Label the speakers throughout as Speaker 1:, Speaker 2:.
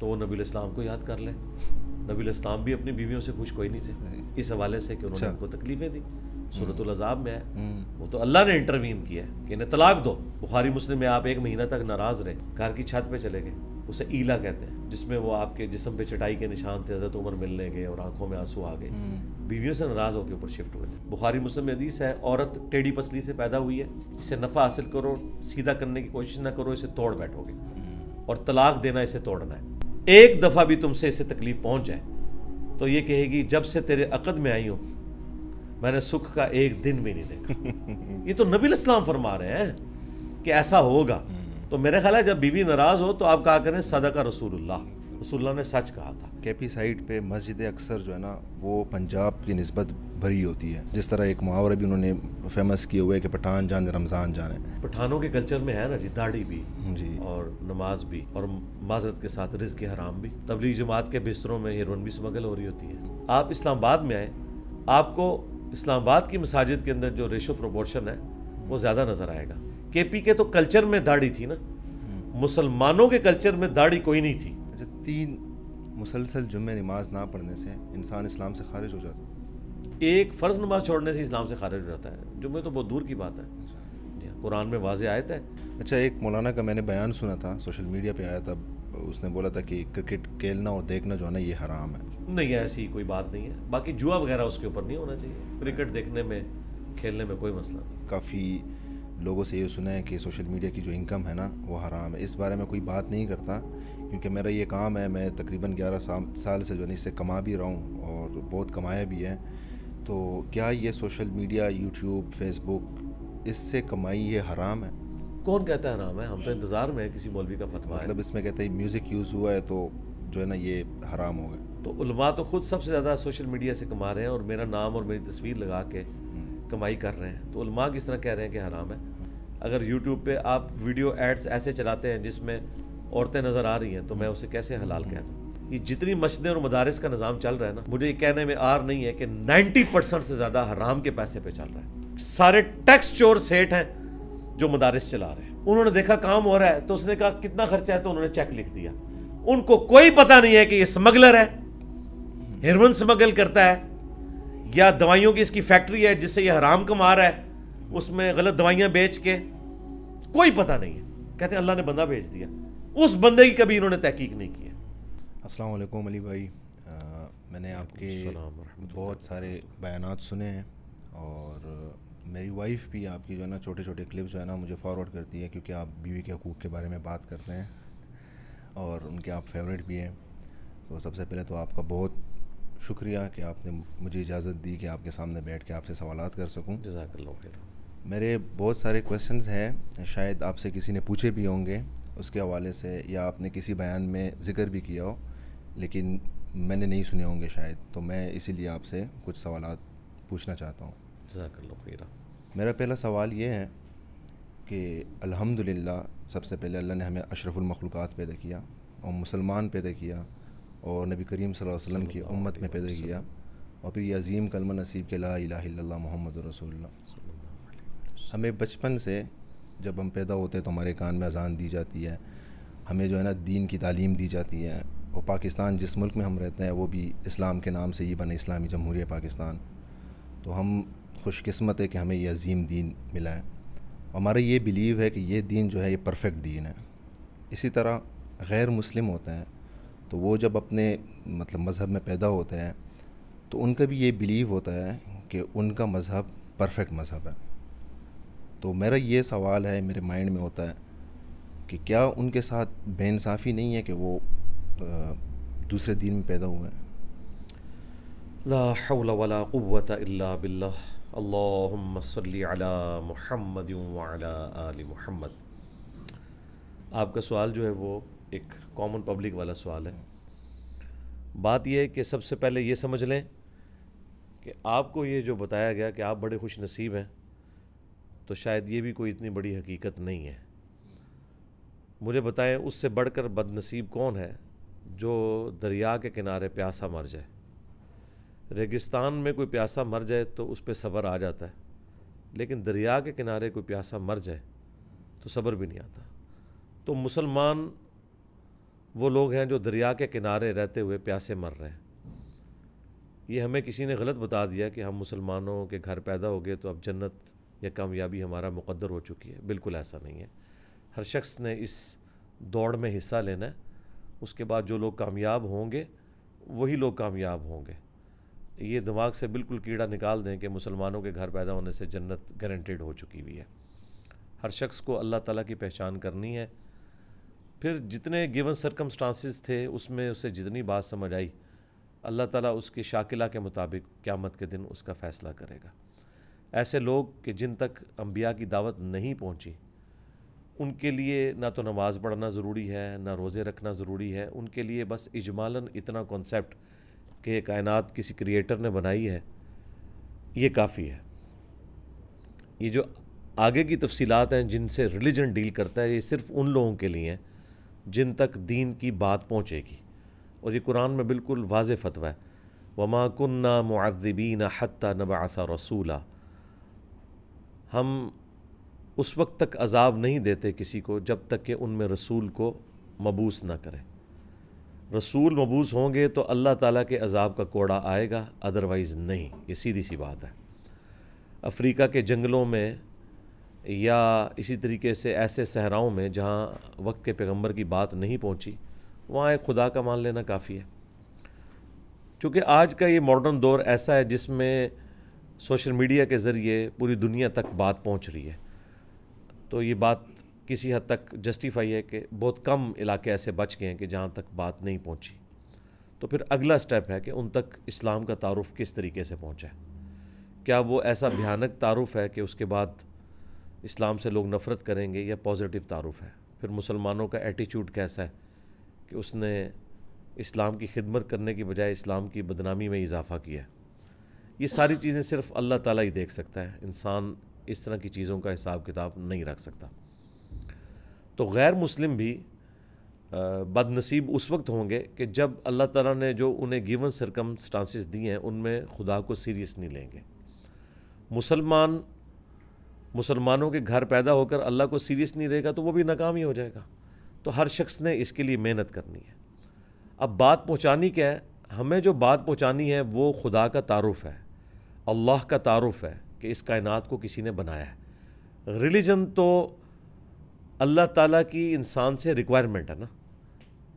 Speaker 1: तो नबी इस्लाम को याद कर ले नबी इस्लाम भी अपनी बीवियों से खुश कोई नहीं थे इस हवाले से कि उन्होंने अच्छा। उनको तकलीफ़ें दी हम्म। सूरत अजाब में है हम्म। वो तो अल्लाह ने इंटरवीन किया है कि इन्हें तलाक दो बुखारी मुस्लिम में आप एक महीना तक नाराज़ रहे घर की छत पे चले गए उसे ईला कहते हैं जिसमें वो आपके जिसम पे चटाई के निशान थे हजरत उम्र मिलने गए और आंखों में आंसू आ गए हम्म। बीवियों से नाराज होकर ऊपर शिफ्ट हुए थे बुखारी मुस्लिम अदीस है औरत टेढ़ी पसली से पैदा हुई है इसे नफ़ा हासिल करो सीधा करने की कोशिश ना करो इसे तोड़ बैठोगे और तलाक देना इसे तोड़ना है एक दफ़ा भी तुमसे इसे तकलीफ पहुंच जाए तो ये कहेगी जब से तेरे अकद में आई हूं मैंने सुख का एक दिन भी नहीं देखा ये तो नबी इस्लाम फरमा रहे हैं कि ऐसा होगा हम्म। तो मेरा ख्याल है जब बीवी नाराज़ हो तो आप कहा करें सदा का रसूल्ला
Speaker 2: रसुल्ला ने सच कहा था कैपी साइड पे मस्जिदें अक्सर जो है ना वो पंजाब की नस्बत भरी होती है जिस तरह एक मुहावरा भी उन्होंने फेमस किए हुए कि पठान जाने रमज़ान जाने
Speaker 1: पठानों के कल्चर में है ना जी दाढ़ी भी जी और नमाज भी और माजरत के साथ रिज के हराम भी तबली जमात के बिस्तरों में हिरोन भी स्मगल हो रही होती है आप इस्लामाबाद में आए आपको इस्लामाबाद की मसाजिद के अंदर जो रेशो प्रोपोर्शन है वो ज़्यादा नज़र आएगा
Speaker 2: के पी के तो कल्चर में दाढ़ी थी ना
Speaker 1: हम्म।
Speaker 2: मुसलमानों के कल्चर में दाढ़ी कोई नहीं थी तीन मुसलसल जुम्मे नमाज ना पढ़ने से इंसान इस्लाम से खारिज हो जाता
Speaker 1: है एक फ़र्ज़ नमाज छोड़ने से इस्लाम से खारिज हो जाता है जुम्मे तो बहुत दूर की बात है हाँ, कुरान में
Speaker 2: वाज आयत है अच्छा एक मौलाना का मैंने बयान सुना था सोशल मीडिया पे आया था उसने बोला था कि क्रिकेट खेलना और देखना जो है ना ये हराम है
Speaker 1: नहीं ऐसी कोई बात नहीं है बाकी जुआ वगैरह उसके ऊपर नहीं होना चाहिए क्रिकेट देखने में खेलने में कोई मसला नहीं
Speaker 2: काफ़ी लोगों से ये सुना है कि सोशल मीडिया की जो इनकम है ना वो हराम है इस बारे में कोई बात नहीं करता क्योंकि मेरा ये काम है मैं तकरीबन ग्यारह साल साल से जो है इससे कमा भी रहा हूँ और बहुत कमाया भी है तो क्या ये सोशल मीडिया यूट्यूब फेसबुक इससे कमाई ये हराम है
Speaker 1: कौन कहता है हराम है हम तो इंतज़ार में है किसी मौलवी का फतवा मतलब
Speaker 2: इसमें कहते हैं म्यूज़िक यूज़ हुआ है तो जो है ना ये हराम हो गए
Speaker 1: तो तो ख़ुद सबसे ज़्यादा सोशल मीडिया से कमा रहे हैं और मेरा नाम और मेरी तस्वीर लगा के हम्म। कमाई कर रहे हैं तो किस तरह कह रहे हैं कि हराम है अगर यूट्यूब पे आप वीडियो एड्स ऐसे चलाते हैं जिसमें औरतें नज़र आ रही हैं तो मैं उसे कैसे हलाल कह दूँ ये जितनी मस्जिदें और मदारस का निज़ाम चल रहा है ना मुझे ये कहने में आर नहीं है कि 90 परसेंट से ज़्यादा हराम के पैसे पे चल रहा है सारे टैक्स चोर सेठ हैं जो मदारस चला रहे हैं उन्होंने देखा काम हो रहा है तो उसने कहा कितना खर्चा है तो उन्होंने चेक लिख दिया उनको कोई पता नहीं है कि ये स्मगलर है हिरवन स्मगल करता है या दवाइयों की इसकी फैक्ट्री है जिससे ये हराम कमा रहा है उसमें गलत दवाइयाँ बेच के कोई पता नहीं है कहते हैं अल्लाह ने बंदा भेज दिया उस बंदे की कभी इन्होंने तहकीक नहीं की है
Speaker 2: असलकुम अली भाई आ, मैंने आपके बहुत सारे बयान सुने हैं और मेरी वाइफ भी आपकी जो है ना छोटे छोटे क्लिप जो है ना मुझे फॉरवर्ड करती है क्योंकि आप बीवी के हकूक़ के बारे में बात करते हैं और उनके आप फेवरेट भी हैं तो सबसे पहले तो आपका बहुत शुक्रिया कि आपने मुझे इजाज़त दी कि आपके सामने बैठ के आपसे सवाल कर सकूँ जजाक मेरे बहुत सारे क्वेश्चंस हैं शायद आपसे किसी ने पूछे भी होंगे उसके हवाले से या आपने किसी बयान में ज़िक्र भी किया हो लेकिन मैंने नहीं सुने होंगे शायद तो मैं इसीलिए आपसे कुछ सवाल पूछना चाहता हूँ मेरा पहला सवाल ये है कि अल्हम्दुलिल्लाह सबसे पहले अल्लाह ने हमें अशरफुल मखलूक़ात पैदा किया और मुसलमान पैदा किया और नबी करीम वसल्लम की उम्मत में पैदा किया और फिर अजीम कलम नसीब के ला इला मोहम्मद रसोल्ला हमें बचपन से जब हम पैदा होते हैं तो हमारे कान में अजान दी जाती है हमें जो है ना दीन की तालीम दी जाती है और पाकिस्तान जिस मुल्क में हम रहते हैं वो भी इस्लाम के नाम से ही बने इस्लामी जमहूरिय पाकिस्तान तो हम खुशकस्मत है कि हमें ये अजीम दीन मिला है हमारा ये बिलीव है कि ये दीन जो है ये परफेक्ट दीन है इसी तरह गैर मुस्लिम होते हैं तो वो जब अपने मतलब मज़हब में पैदा होते हैं तो उनका भी ये बिलीव होता है कि उनका मज़हब परफेक्ट मज़हब है तो मेरा ये सवाल है मेरे माइंड में होता है कि क्या उनके साथ बेनसाफ़ी नहीं है कि वो दूसरे दिन में पैदा हुए हैं
Speaker 1: ला हौल वला आपका सवाल जो है वो एक कॉमन पब्लिक वाला सवाल है बात यह है कि सबसे पहले ये समझ लें कि आपको ये जो बताया गया कि आप बड़े खुश नसीब हैं तो शायद ये भी कोई इतनी बड़ी हकीकत नहीं है मुझे बताएं उससे बढ़कर बदनसीब कौन है जो दरिया के किनारे प्यासा मर जाए रेगिस्तान में कोई प्यासा मर जाए तो उस पर सब्र आ जाता है लेकिन दरिया के किनारे कोई प्यासा मर जाए तो सब्र भी नहीं आता तो मुसलमान वो लोग हैं जो दरिया के किनारे रहते हुए प्यासे मर रहे हैं ये हमें किसी ने गलत बता दिया कि हम मुसलमानों के घर पैदा हो गए तो अब जन्नत या कामयाबी हमारा मुकद्दर हो चुकी है बिल्कुल ऐसा नहीं है हर शख्स ने इस दौड़ में हिस्सा लेना है उसके बाद जो लोग कामयाब होंगे वही लोग कामयाब होंगे ये दिमाग से बिल्कुल कीड़ा निकाल दें कि मुसलमानों के घर पैदा होने से जन्नत गारंटेड हो चुकी हुई है हर शख्स को अल्लाह ताला की पहचान करनी है फिर जितने गिवन सरकमस्टांसिस थे उसमें उसे जितनी बात समझ आई अल्लाह ताला उसकी शाकिला के मुताबिक क़्यामत के दिन उसका फ़ैसला करेगा ऐसे लोग कि जिन तक अम्बिया की दावत नहीं पहुँची उनके लिए ना तो नमाज़ पढ़ना ज़रूरी है ना रोज़े रखना ज़रूरी है उनके लिए बस इजमालन इतना कॉन्सेप्ट कि कायनात किसी क्रिएटर ने बनाई है ये काफ़ी है ये जो आगे की तफसीलात हैं जिनसे रिलीजन डील करता है ये सिर्फ़ उन लोगों के लिए हैं जिन तक दीन की बात पहुँचेगी और ये कुरान में बिल्कुल वाज फतवा है वमाकुन्ना कन्ना ना हती नबासा रसूला हम उस वक्त तक अजाब नहीं देते किसी को जब तक कि उनमें रसूल को मबूस ना करें रसूल मबूस होंगे तो अल्लाह ताला के अजाब का कोड़ा आएगा अदरवाइज़ नहीं ये सीधी सी बात है अफ्रीका के जंगलों में या इसी तरीके से ऐसे सहराओं में जहाँ वक्त के पैगंबर की बात नहीं पहुँची वहाँ एक खुदा का मान लेना काफ़ी है क्योंकि आज का ये मॉडर्न दौर ऐसा है जिसमें सोशल मीडिया के ज़रिए पूरी दुनिया तक बात पहुंच रही है तो ये बात किसी हद तक जस्टिफाई है कि बहुत कम इलाके ऐसे बच गए हैं कि जहाँ तक बात नहीं पहुँची तो फिर अगला स्टेप है कि उन तक इस्लाम का तारुफ किस तरीके से पहुँचा है क्या वो ऐसा भयानक तारुफ है कि उसके बाद इस्लाम से लोग नफ़रत करेंगे या पॉजिटिव तारुफ है फिर मुसलमानों का एटीट्यूड कैसा है कि उसने इस्लाम की खिदमत करने की बजाय इस्लाम की बदनामी में इजाफ़ा किया है ये सारी चीज़ें सिर्फ अल्लाह ताला ही देख सकता है इंसान इस तरह की चीज़ों का हिसाब किताब नहीं रख सकता तो गैर मुस्लिम भी बदनसीब उस वक्त होंगे कि जब अल्लाह ताला ने जो उन्हें गिवन सरकम दी हैं उनमें खुदा को सीरियस नहीं लेंगे मुसलमान मुसलमानों के घर पैदा होकर अल्लाह को सीरियस नहीं रहेगा तो वो भी नाकाम ही हो जाएगा तो हर शख्स ने इसके लिए मेहनत करनी है अब बात पहुँचानी क्या है हमें जो बात पहुँचानी है वो खुदा का तारफ़ है अल्लाह का तारफ़ है कि इस कायनात को किसी ने बनाया है रिलीजन तो अल्लाह ताला की इंसान से रिक्वायरमेंट है ना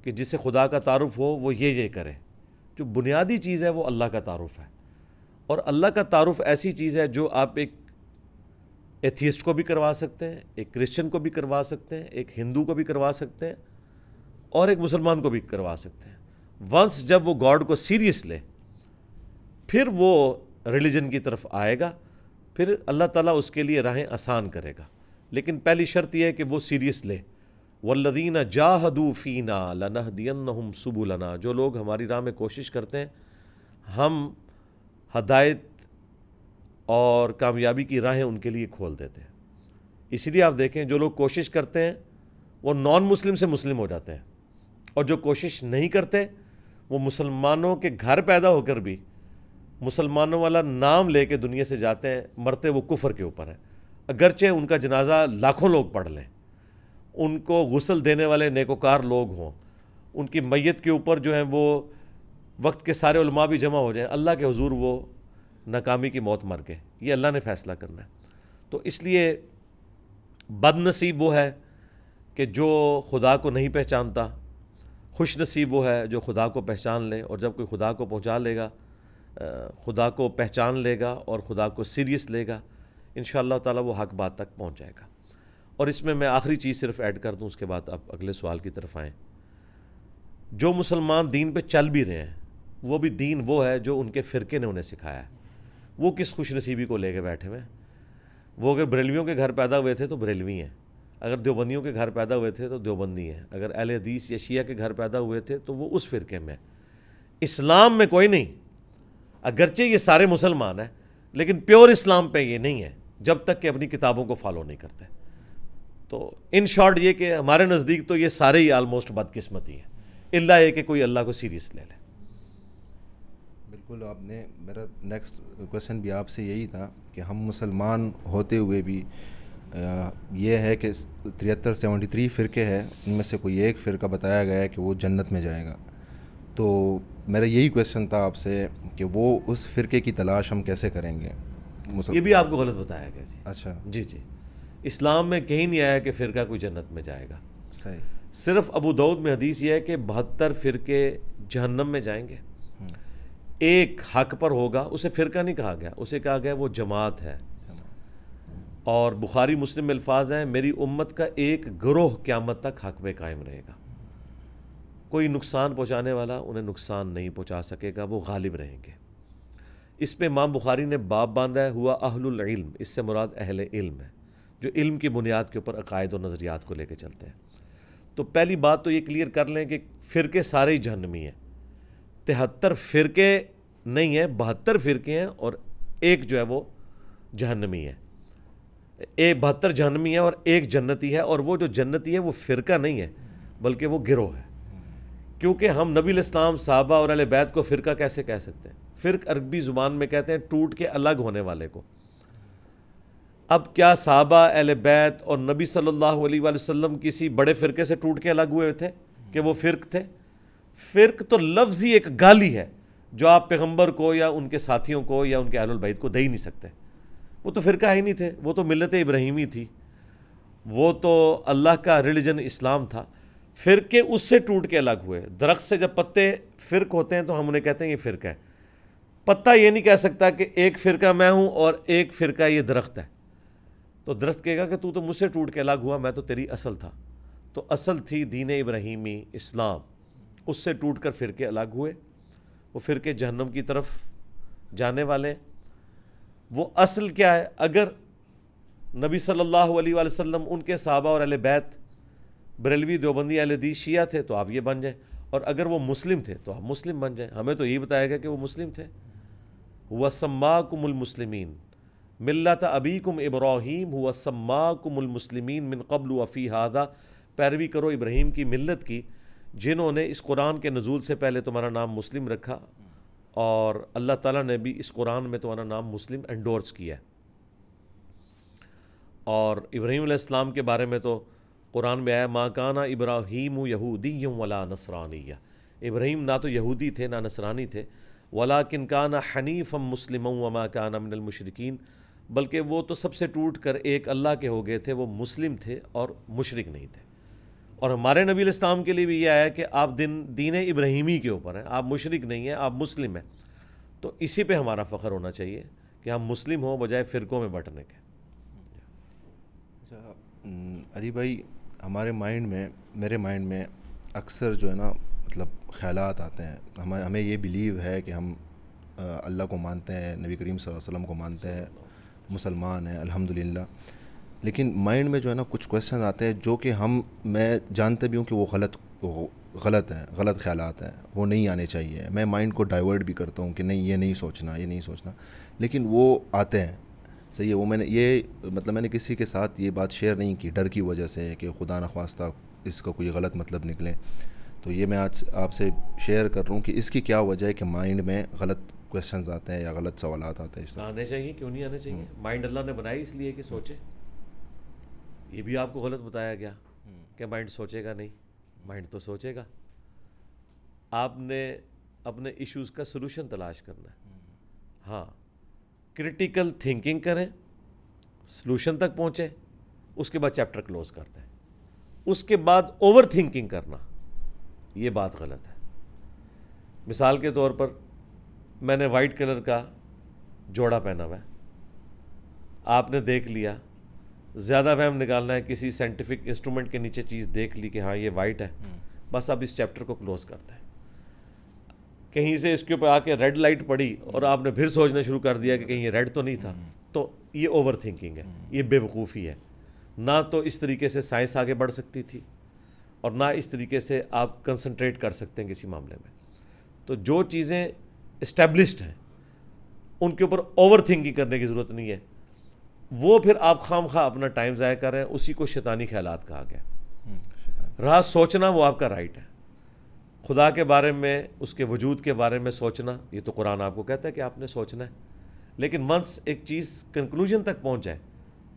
Speaker 1: कि जिसे खुदा का तारफ़ हो वो ये ये करे जो बुनियादी चीज़ है वो अल्लाह का तारफ़ है और अल्लाह का तारफ़ ऐसी चीज़ है जो आप एक एथियस्ट को भी करवा सकते हैं एक क्रिश्चियन को भी करवा सकते हैं एक हिंदू को भी करवा सकते हैं और एक मुसलमान को भी करवा सकते हैं वंस जब वो गॉड को सीरियस ले फिर वो रिलीजन की तरफ आएगा फिर अल्लाह ताला उसके लिए राहें आसान करेगा लेकिन पहली शर्त यह है कि वो सीरियस ले वल्लदीना जाहदू फ़ीना लनहदियन सुबुलना जो लोग हमारी राह में कोशिश करते हैं हम हदायत और कामयाबी की राहें उनके लिए खोल देते हैं इसीलिए आप देखें जो लोग कोशिश करते हैं वो नॉन मुस्लिम से मुस्लिम हो जाते हैं और जो कोशिश नहीं करते वो मुसलमानों के घर पैदा होकर भी मुसलमानों वाला नाम लेके दुनिया से जाते हैं मरते वो कुफर के ऊपर हैं अगरचे उनका जनाजा लाखों लोग पढ़ लें उनको गसल देने वाले नेकोकार लोग हों उनकी मैत के ऊपर जो है वो वक्त के सारे उलमा भी जमा हो जाएं अल्लाह के हजूर वो नाकामी की मौत मर गए ये अल्लाह ने फ़ैसला करना है तो इसलिए बदनसीब वो है कि जो खुदा को नहीं पहचानता खुश नसीब वो है जो खुदा को पहचान ले और जब कोई खुदा को पहुँचा लेगा खुदा को पहचान लेगा और खुदा को सीरियस लेगा इन ताला वो हक बात तक पहुँच जाएगा और इसमें मैं आखिरी चीज़ सिर्फ ऐड कर दूँ उसके बाद आप अगले सवाल की तरफ आएँ जो मुसलमान दीन पे चल भी रहे हैं वो भी दीन वो है जो उनके फ़िरके ने उन्हें सिखाया है वो किस खुश नसीबी को लेके बैठे हुए हैं वो अगर बरेलवियों के घर पैदा हुए थे तो बरेलवी हैं अगर देवबंदियों के घर पैदा हुए थे तो देवबंदी हैं अगर अहल हदीस या शिया के घर पैदा हुए थे तो वो उस फ़िरके में इस्लाम में कोई नहीं अगरचे ये सारे मुसलमान हैं लेकिन प्योर इस्लाम पे ये नहीं है जब तक कि अपनी किताबों को फॉलो नहीं करते तो इन शॉर्ट ये कि हमारे नज़दीक तो ये सारे ही आलमोस्ट बदकिस्मती हैं इल्ला ये कि कोई अल्लाह को सीरियस ले ले
Speaker 2: बिल्कुल आपने मेरा नेक्स्ट क्वेश्चन भी आपसे यही था कि हम मुसलमान होते हुए भी यह है कि तिहत्तर सेवेंटी थ्री फ़िरके हैं इनमें से कोई एक फ़िरका बताया गया है कि वो जन्नत में जाएगा तो मेरा यही क्वेश्चन था आपसे कि वो उस फ़िरके की तलाश हम कैसे करेंगे ये भी
Speaker 1: आपको गलत बताया गया जी
Speaker 2: अच्छा जी जी
Speaker 1: इस्लाम में कहीं नहीं आया कि फ़िरका कोई जन्नत में जाएगा सही सिर्फ अबू दाऊद में हदीस यह है कि बहत्तर फ़िरके जहन्नम में जाएंगे हम्म। एक हक पर होगा उसे फ़िरका नहीं कहा गया उसे कहा गया वो जमात है और बुखारी मुस्लिम अल्फाज हैं मेरी उम्मत का एक ग्रोह क्यामत तक हक में कायम रहेगा कोई नुकसान पहुंचाने वाला उन्हें नुकसान नहीं पहुंचा सकेगा वो गालिब रहेंगे इस पर माम बुखारी ने बाप बांधा है हुआ अहलुल इल्म इससे मुराद अहल इल्म है जो इल्म की बुनियाद के ऊपर अकायद और नज़रियात को लेकर चलते हैं तो पहली बात तो ये क्लियर कर लें कि फ़िरके सारे ही जहनमी हैं तिहत्तर फ़िरके नहीं हैं बहत्तर फ़िरके हैं और एक जो है वो जहनमी है एक बहत्तर जहनमी है और एक जन्नती है और वो जो जन्नती है वो फ़िरका नहीं है बल्कि वो गिरोह है क्योंकि हम नबी इस्लाम साहबा और अल बैत को फ़िरका कैसे कह सकते हैं फ़िरक अरबी ज़ुबान में कहते हैं टूट के अलग होने वाले को अब क्या साहबा अल बैत और नबी सल्लल्लाहु अलैहि वसल्लम किसी बड़े फ़िरके से टूट के अलग हुए थे कि वो फ़िरक थे फ़िरक तो लफ्ज़ ही एक गाली है जो आप पैगम्बर को या उनके साथियों को या उनके आलबैत को दे ही नहीं सकते वो तो फ़िरका ही नहीं थे वो तो मिलत इब्राहिमी थी वो तो अल्लाह का रिलीजन इस्लाम था फिर के उससे टूट के अलग हुए दरख्त से जब पत्ते फिरक होते हैं तो हम उन्हें कहते हैं ये फ़िरका है पत्ता ये नहीं कह सकता कि एक फ़िरका मैं हूँ और एक फ़िरका ये दरख्त है तो दरख्त कहेगा कि तू तो मुझसे टूट के अलग हुआ मैं तो तेरी असल था तो असल थी दीन इब्राहिमी इस्लाम उससे टूट कर फ़िरके अलग हुए वो फ़िरके जहनम की तरफ जाने वाले वो असल क्या है अगर नबी सल्ला वसम उनके साहबा और अल बैत बरेलवी देवबंदी अलदी शिया थे तो आप ये बन जाए और अगर वो मुस्लिम थे तो आप मुस्लिम बन जाए हमें तो यही बताया गया कि वो मुस्लिम थे हुआ सम्माकुमलमसलिमिन मिल्लत कुम इब्राहिम हुआ सम्माकुमलमसलिमिन मिन कबल वफ़ी हादा पैरवी करो इब्राहिम की मिल्लत की जिन्होंने इस कुरान के नज़ूल से पहले तुम्हारा नाम मुस्लिम रखा और अल्लाह ताला ने भी इस कुरान में तुम्हारा नाम मुस्लिम एंडोर्स किया है और इब्राहिम के बारे में तो कुरान में आया माकाना इब्राहीम यहूदी वला नसरानिया इब्राहिम ना तो यहूदी थे ना नसरानी थे वला किन काना हनीफ़ हम मुस्लिम अमा काना मिनलमशरकिन बल्कि वो तो सबसे टूट कर एक अल्लाह के हो गए थे वो मुस्लिम थे और मुशरक नहीं थे और हमारे नबी इस्लाम के लिए भी यह आया कि आप दिन दीन इब्राहिमी के ऊपर हैं आप मुशरक नहीं हैं आप मुस्लिम हैं तो इसी पर हमारा फ़ख्र होना चाहिए कि
Speaker 2: हम मुस्लिम हों बजाय फ़िरकों में बटने के अरे अच्छा, भाई हमारे माइंड में मेरे माइंड में अक्सर जो है ना मतलब ख्याल आते हैं हमें हमें ये बिलीव है कि हम अल्लाह को मानते हैं नबी करीम वसल्लम को मानते हैं मुसलमान हैं अल्हम्दुलिल्लाह लेकिन माइंड में जो है ना कुछ क्वेश्चन आते हैं जो कि हम मैं जानते भी हूँ कि वो गलत गलत हैं गलत ख्याल हैं वो नहीं आने चाहिए मैं माइंड को डाइवर्ट भी करता हूँ कि नहीं ये नहीं सोचना ये नहीं सोचना लेकिन वो आते हैं सही है वो मैंने ये मतलब मैंने किसी के साथ ये बात शेयर नहीं की डर की वजह से कि खुदा नख्वास्ता इसका कोई गलत मतलब निकले तो ये मैं आज आपसे शेयर कर रहा हूँ कि इसकी क्या वजह है कि माइंड में गलत क्वेश्चन आते हैं या गलत सवाल आते हैं इस आने
Speaker 1: चाहिए क्यों नहीं आने चाहिए माइंड हम्म। अल्लाह ने बनाई इसलिए कि सोचे हम्म। ये भी आपको गलत बताया गया हम्म। कि माइंड सोचेगा नहीं माइंड तो सोचेगा आपने अपने इश्यूज़ का सलूशन तलाश करना है हाँ क्रिटिकल थिंकिंग करें सोल्यूशन तक पहुँचें उसके बाद चैप्टर क्लोज कर दें उसके बाद ओवर थिंकिंग करना ये बात गलत है मिसाल के तौर पर मैंने वाइट कलर का जोड़ा पहना हुआ है आपने देख लिया ज़्यादा वहम निकालना है किसी साइंटिफिक इंस्ट्रूमेंट के नीचे चीज़ देख ली कि हाँ ये वाइट है हम्म। बस अब इस चैप्टर को क्लोज़ करते हैं कहीं से इसके ऊपर आके रेड लाइट पड़ी और हम्म। आपने फिर सोचना शुरू कर दिया कि कहीं ये रेड तो नहीं था हम्म। तो ये ओवर थिंकिंग है हम्म। ये बेवकूफ़ी है ना तो इस तरीके से साइंस आगे बढ़ सकती थी और ना इस तरीके से आप कंसनट्रेट कर सकते हैं किसी मामले में तो जो चीज़ें इस्टेब्लिश्ड हैं उनके ऊपर ओवर थिंकिंग करने की ज़रूरत नहीं है वो फिर आप खाम खा अपना टाइम ज़ाया कर रहे हैं उसी को शैतानी ख्याल कहा गया रहा सोचना वो आपका राइट है खुदा के बारे में उसके वजूद के बारे में सोचना ये तो कुरान आपको कहता है कि आपने सोचना है लेकिन वंस एक चीज़ कंक्लूजन तक पहुँच जाए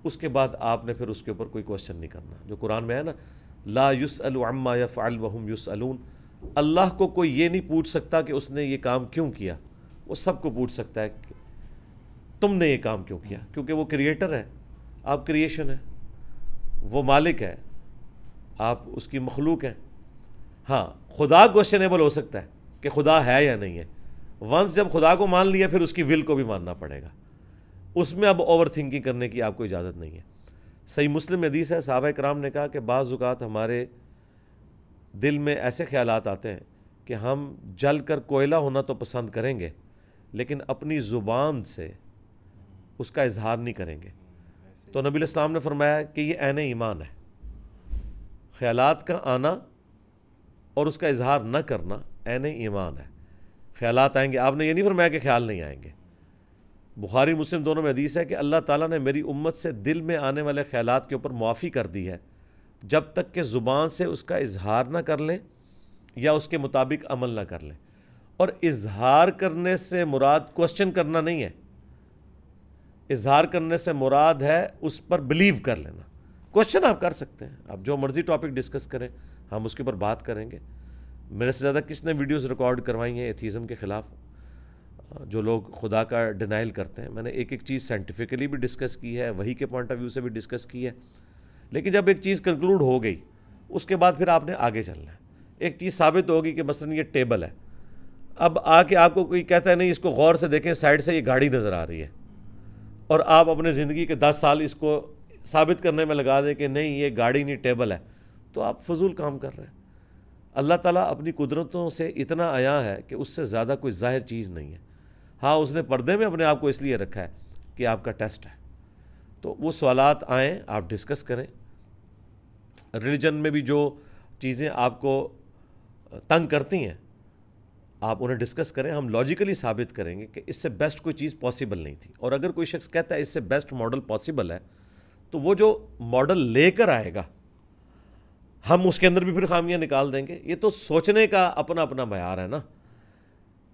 Speaker 1: उसके बाद आपने फिर उसके ऊपर कोई क्वेश्चन नहीं करना जो कुरान में है ना ला युस अलमा या फ़ाल वहम अल्लाह को कोई ये नहीं पूछ सकता कि उसने ये काम क्यों किया वो सबको पूछ सकता है कि तुमने ये काम क्यों किया क्योंकि वो क्रिएटर है आप क्रिएशन है वो मालिक है आप उसकी मखलूक हैं हाँ खुदा क्वेश्चनेबल हो सकता है कि खुदा है या नहीं है वंस जब खुदा को मान लिया फिर उसकी विल को भी मानना पड़ेगा उसमें अब ओवर थिंकिंग करने की आपको इजाज़त नहीं है सही मुस्लिम हदीस है साहब कराम ने कहा कि बाज़ात हमारे दिल में ऐसे ख्याल आते हैं कि हम जल कर कोयला होना तो पसंद करेंगे लेकिन अपनी ज़ुबान से उसका इजहार नहीं करेंगे तो नबी इस्लाम ने फरमाया कि ये एन ईमान है ख्याल का आना और उसका इजहार न करना ऐन ईमान है ख्याल आएंगे आपने ये नहीं फरमाया कि ख्याल नहीं आएंगे बुखारी मुस्लिम दोनों में हदीस है कि अल्लाह ताला ने मेरी उम्मत से दिल में आने वाले ख्याल के ऊपर मुआफ़ी कर दी है जब तक कि ज़ुबान से उसका इजहार ना कर लें या उसके मुताबिक अमल ना कर लें और इजहार करने से मुराद क्वेश्चन करना नहीं है इजहार करने से मुराद है उस पर बिलीव कर लेना क्वेश्चन आप कर सकते हैं आप जो मर्ज़ी टॉपिक डिस्कस करें हम उसके ऊपर बात करेंगे मेरे से ज़्यादा किसने वीडियोस रिकॉर्ड करवाई हैं एथीज़म के ख़िलाफ़ जो लोग खुदा का डिनाइल करते हैं मैंने एक एक चीज़ साइंटिफिकली भी डिस्कस की है वही के पॉइंट ऑफ व्यू से भी डिस्कस की है लेकिन जब एक चीज़ कंक्लूड हो गई उसके बाद फिर आपने आगे चलना है एक चीज़ साबित होगी कि मसलन ये टेबल है अब आके आपको कोई कहता है नहीं इसको गौर से देखें साइड से ये गाड़ी नज़र आ रही है और आप अपने ज़िंदगी के दस साल इसको साबित करने में लगा दें कि नहीं ये गाड़ी नहीं टेबल है तो आप फजूल काम कर रहे हैं अल्लाह ताला अपनी कुदरतों से इतना आया है कि उससे ज़्यादा कोई ज़ाहिर चीज़ नहीं है हाँ उसने पर्दे में अपने आप को इसलिए रखा है कि आपका टेस्ट है तो वो सवाल आएँ आप डिस्कस करें रिलीजन में भी जो चीज़ें आपको तंग करती हैं आप उन्हें डिस्कस करें हम लॉजिकली साबित करेंगे कि इससे बेस्ट कोई चीज़ पॉसिबल नहीं थी और अगर कोई शख्स कहता है इससे बेस्ट मॉडल पॉसिबल है तो वो जो मॉडल लेकर आएगा हम उसके अंदर भी फिर खामियां निकाल देंगे ये तो सोचने का अपना अपना मैार है ना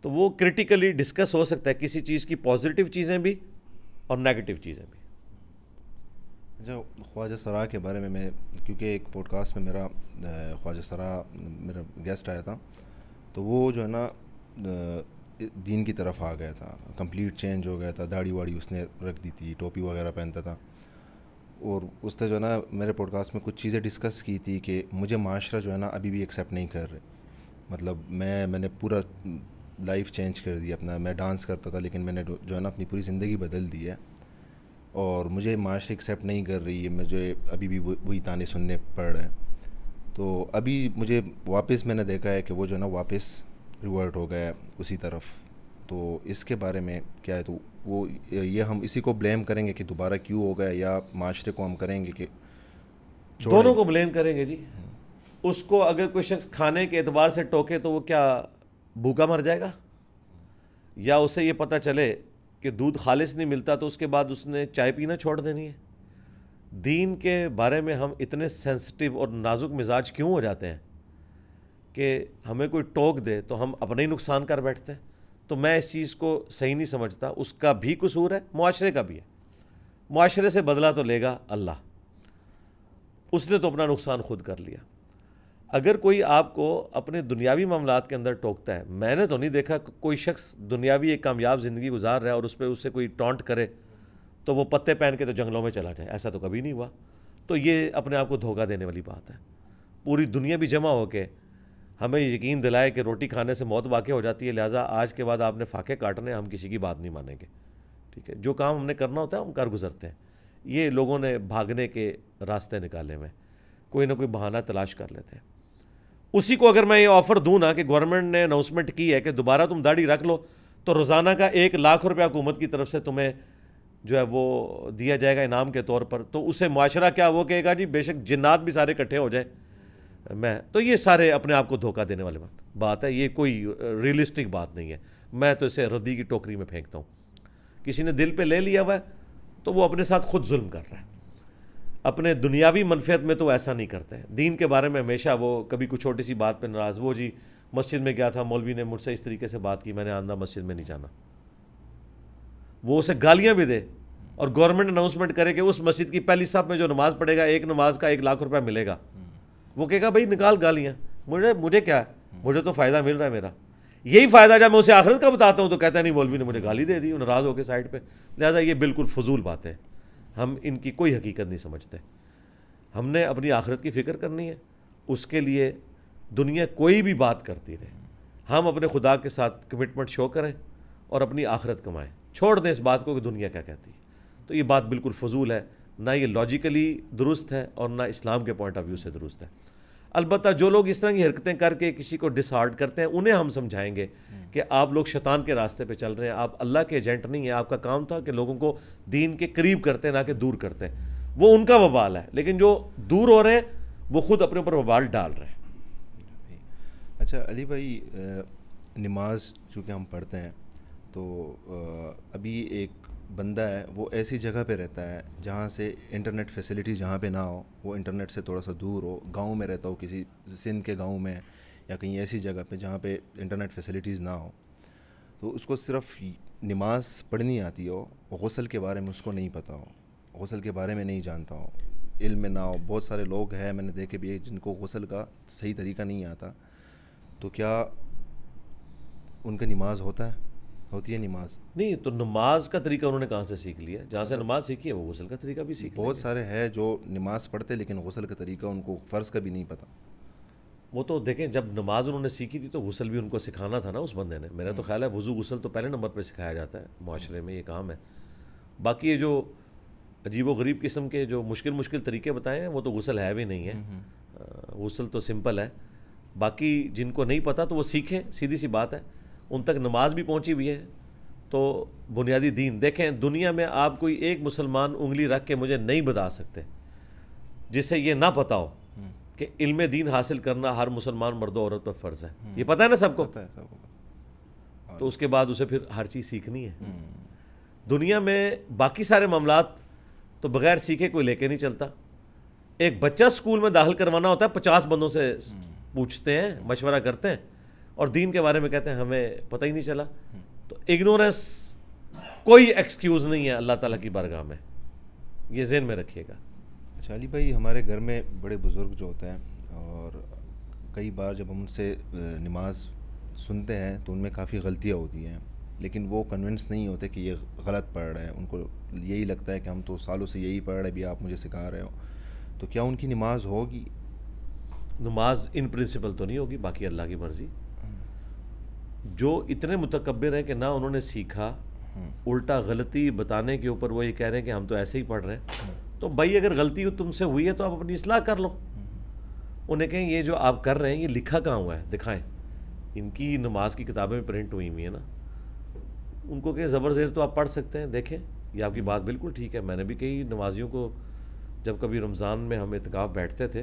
Speaker 1: तो वो क्रिटिकली डिस्कस हो सकता है किसी चीज़ की पॉजिटिव चीज़ें भी और नेगेटिव चीज़ें भी
Speaker 2: जो अच्छा, ख्वाजा सरा के बारे में मैं क्योंकि एक पॉडकास्ट में मेरा ख्वाजा सरा मेरा गेस्ट आया था तो वो जो है ना दीन की तरफ आ गया था कंप्लीट चेंज हो गया था दाढ़ी वाड़ी उसने रख दी थी टोपी वगैरह पहनता था और उसने जो है ना मेरे पॉडकास्ट में कुछ चीज़ें डिस्कस की थी कि मुझे माशरा जो है ना अभी भी एक्सेप्ट नहीं कर रहे मतलब मैं मैंने पूरा लाइफ चेंज कर दिया अपना मैं डांस करता था लेकिन मैंने जो है ना अपनी पूरी ज़िंदगी बदल दी है और मुझे माशरे एक्सेप्ट नहीं कर रही है मुझे अभी भी वही ताने सुनने पड़ रहे हैं तो अभी मुझे वापस मैंने देखा है कि वो जो है ना वापस रिवर्ट हो गया उसी तरफ तो इसके बारे में क्या है तो वो ये हम इसी को ब्लेम करेंगे कि दोबारा क्यों हो गया या माशरे को हम करेंगे कि दोनों
Speaker 1: को ब्लेम करेंगे जी उसको अगर कोई शख्स खाने के एतबार से टोके तो वो क्या भूखा मर जाएगा या उसे ये पता चले कि दूध खालिश नहीं मिलता तो उसके बाद उसने चाय पीना छोड़ देनी है दीन के बारे में हम इतने सेंसिटिव और नाजुक मिजाज क्यों हो जाते हैं कि हमें कोई टोक दे तो हम अपने ही नुकसान कर बैठते हैं तो मैं इस चीज़ को सही नहीं समझता उसका भी कसूर है माशरे का भी है माशरे से बदला तो लेगा अल्लाह उसने तो अपना नुकसान खुद कर लिया अगर कोई आपको अपने दुनियावी मामला के अंदर टोकता है मैंने तो नहीं देखा कोई शख्स दुनियावी एक कामयाब ज़िंदगी गुजार रहा है और उस पर उससे कोई टॉन्ट करे तो वो पत्ते पहन के तो जंगलों में चला जाए ऐसा तो कभी नहीं हुआ तो ये अपने आप को धोखा देने वाली बात है पूरी दुनिया भी जमा होकर हमें यकीन दिलाए कि रोटी खाने से मौत वाक़ हो जाती है लिहाजा आज के बाद आपने फाके काटने हम किसी की बात नहीं मानेंगे ठीक है जो काम हमने करना होता है हम कर गुजरते हैं ये लोगों ने भागने के रास्ते निकाले में कोई ना कोई बहाना तलाश कर लेते हैं उसी को अगर मैं ये ऑफ़र दूँ ना कि गवर्नमेंट ने अनाउंसमेंट की है कि दोबारा तुम दाढ़ी रख लो तो रोज़ाना का एक लाख रुपया हुकूमत की तरफ से तुम्हें जो है वो दिया जाएगा इनाम के तौर पर तो उसे माशरा क्या वो कहेगा जी बेशक जिन्नात भी सारे इकट्ठे हो जाएँ मैं तो ये सारे अपने आप को धोखा देने वाले बात है ये कोई रियलिस्टिक बात नहीं है मैं तो इसे रद्दी की टोकरी में फेंकता हूँ किसी ने दिल पे ले लिया हुआ है तो वो अपने साथ खुद जुल्म कर रहा है अपने दुनियावी मनफियत में तो ऐसा नहीं करते दीन के बारे में हमेशा वो कभी कुछ छोटी सी बात पर नाराज़ वो जी मस्जिद में गया था मौलवी ने मुझसे इस तरीके से बात की मैंने आंदा मस्जिद में नहीं जाना वो उसे गालियाँ भी दे और गवर्नमेंट अनाउंसमेंट करे कि उस मस्जिद की पहली साहब में जो नमाज़ पढ़ेगा एक नमाज का एक लाख रुपया मिलेगा वो कहेगा भाई निकाल गालियाँ मुझे मुझे क्या है मुझे तो फ़ायदा मिल रहा है मेरा यही फ़ायदा जब मैं उसे आखिरत का बताता हूँ तो कहता नहीं मौलवी ने मुझे गाली दे दी नाराज़ होकर साइड पर लिहाजा ये बिल्कुल फजूल बात है हम इनकी कोई हकीकत नहीं समझते हमने अपनी आखिरत की फ़िक्र करनी है उसके लिए दुनिया कोई भी बात करती रहे हम अपने खुदा के साथ कमिटमेंट शो करें और अपनी आखिरत कमाएँ छोड़ दें इस बात को कि दुनिया क्या कहती है तो ये बात बिल्कुल फजूल है ना ये लॉजिकली दुरुस्त है और ना इस्लाम के पॉइंट ऑफ व्यू से दुरुस्त है अलबत् जो लोग इस तरह की हरकतें करके किसी को डिसहार्ड करते हैं उन्हें हम समझाएंगे हम्म। कि आप लोग शैतान के रास्ते पे चल रहे हैं आप अल्लाह के एजेंट नहीं है आपका काम था कि लोगों को दीन के करीब करते हैं ना कि दूर करते हैं वो उनका वबाल है लेकिन जो दूर हो रहे हैं वो खुद अपने ऊपर वबाल डाल रहे हैं
Speaker 2: अच्छा अली भाई नमाज चूँकि हम पढ़ते हैं तो अभी एक बंदा है वो ऐसी जगह पे रहता है जहाँ से इंटरनेट फैसिलिटी जहाँ पे ना हो वो इंटरनेट से थोड़ा सा दूर हो गांव में रहता हो किसी सिंध के गांव में या कहीं ऐसी जगह पे जहाँ पे इंटरनेट फैसिलिटीज़ ना हो तो उसको सिर्फ नमाज पढ़नी आती हो गसल के बारे में उसको नहीं पता हो गसल के बारे में नहीं जानता हो इल्म में ना हो बहुत सारे लोग हैं मैंने देखे भी है जिनको गसल का सही तरीका नहीं आता तो क्या उनका नमाज होता है होती है नमाज
Speaker 1: नहीं तो नमाज का तरीका उन्होंने कहाँ से सीख लिया जहाँ से मतलब नमाज सीखी है वो गसल का तरीका भी सीख बहुत सारे
Speaker 2: हैं जो नमाज पढ़ते लेकिन गसल का तरीका उनको फ़र्ज़ का भी नहीं पता
Speaker 1: वो तो देखें जब नमाज उन्होंने सीखी थी तो गसल भी उनको सिखाना था ना उस बंदे ने मेरा तो हम्म। ख्याल है वज़ू गसल तो पहले नंबर पर सिखाया जाता है माशरे में ये काम है बाकी ये जो अजीब गरीब किस्म के जो मुश्किल मुश्किल तरीके बताए हैं वो तो गसल है भी नहीं है हम्म, हम्म। गसल तो सिंपल है बाकी जिनको नहीं पता तो वो सीखें सीधी सी बात है उन तक नमाज भी पहुँची हुई है तो बुनियादी दीन देखें दुनिया में आप कोई एक मुसलमान उंगली रख के मुझे नहीं बता सकते जिससे ये ना पता हो हम्म। कि इल्म दीन हासिल करना हर मुसलमान मर्द औरत पर फ़र्ज़ है हम्म। ये पता है ना सबको पता है सबको तो उसके बाद उसे फिर हर चीज़ सीखनी है हम्म। दुनिया में बाकी सारे मामला तो बगैर सीखे कोई लेके नहीं चलता एक बच्चा स्कूल में दाखिल करवाना होता है पचास बंदों से पूछते हैं मशवरा करते हैं और दीन के बारे में कहते हैं हमें पता ही नहीं चला तो इग्नोरेंस कोई एक्सक्यूज़ नहीं है अल्लाह ताला की बारगाह में ये जेन में रखिएगा
Speaker 2: अच्छा अली भाई हमारे घर में बड़े बुज़ुर्ग जो होते हैं और कई बार जब हम उनसे नमाज सुनते हैं तो उनमें काफ़ी गलतियाँ होती हैं लेकिन वो कन्विंस नहीं होते कि ये गलत पढ़ रहे हैं उनको यही लगता है कि हम तो सालों से यही पढ़ रहे भी आप मुझे सिखा रहे हो तो क्या उनकी नमाज होगी
Speaker 1: नमाज इन प्रिंसिपल तो नहीं होगी बाकी अल्लाह की मर्ज़ी जो इतने मुतकबर हैं कि ना उन्होंने सीखा उल्टा गलती बताने के ऊपर वो ये कह रहे हैं कि हम तो ऐसे ही पढ़ रहे हैं तो भाई अगर गलती तुमसे हुई है तो आप अपनी असलाह कर लो उन्हें कहें ये जो आप कर रहे हैं ये लिखा कहाँ हुआ है दिखाएं इनकी नमाज की किताबें प्रिंट हुई हुई है ना उनको कहें ज़बर ज़ेर तो आप पढ़ सकते हैं देखें ये आपकी बात बिल्कुल ठीक है मैंने भी कई नमाजियों को जब कभी रमज़ान में हम इतकाफ़ बैठते थे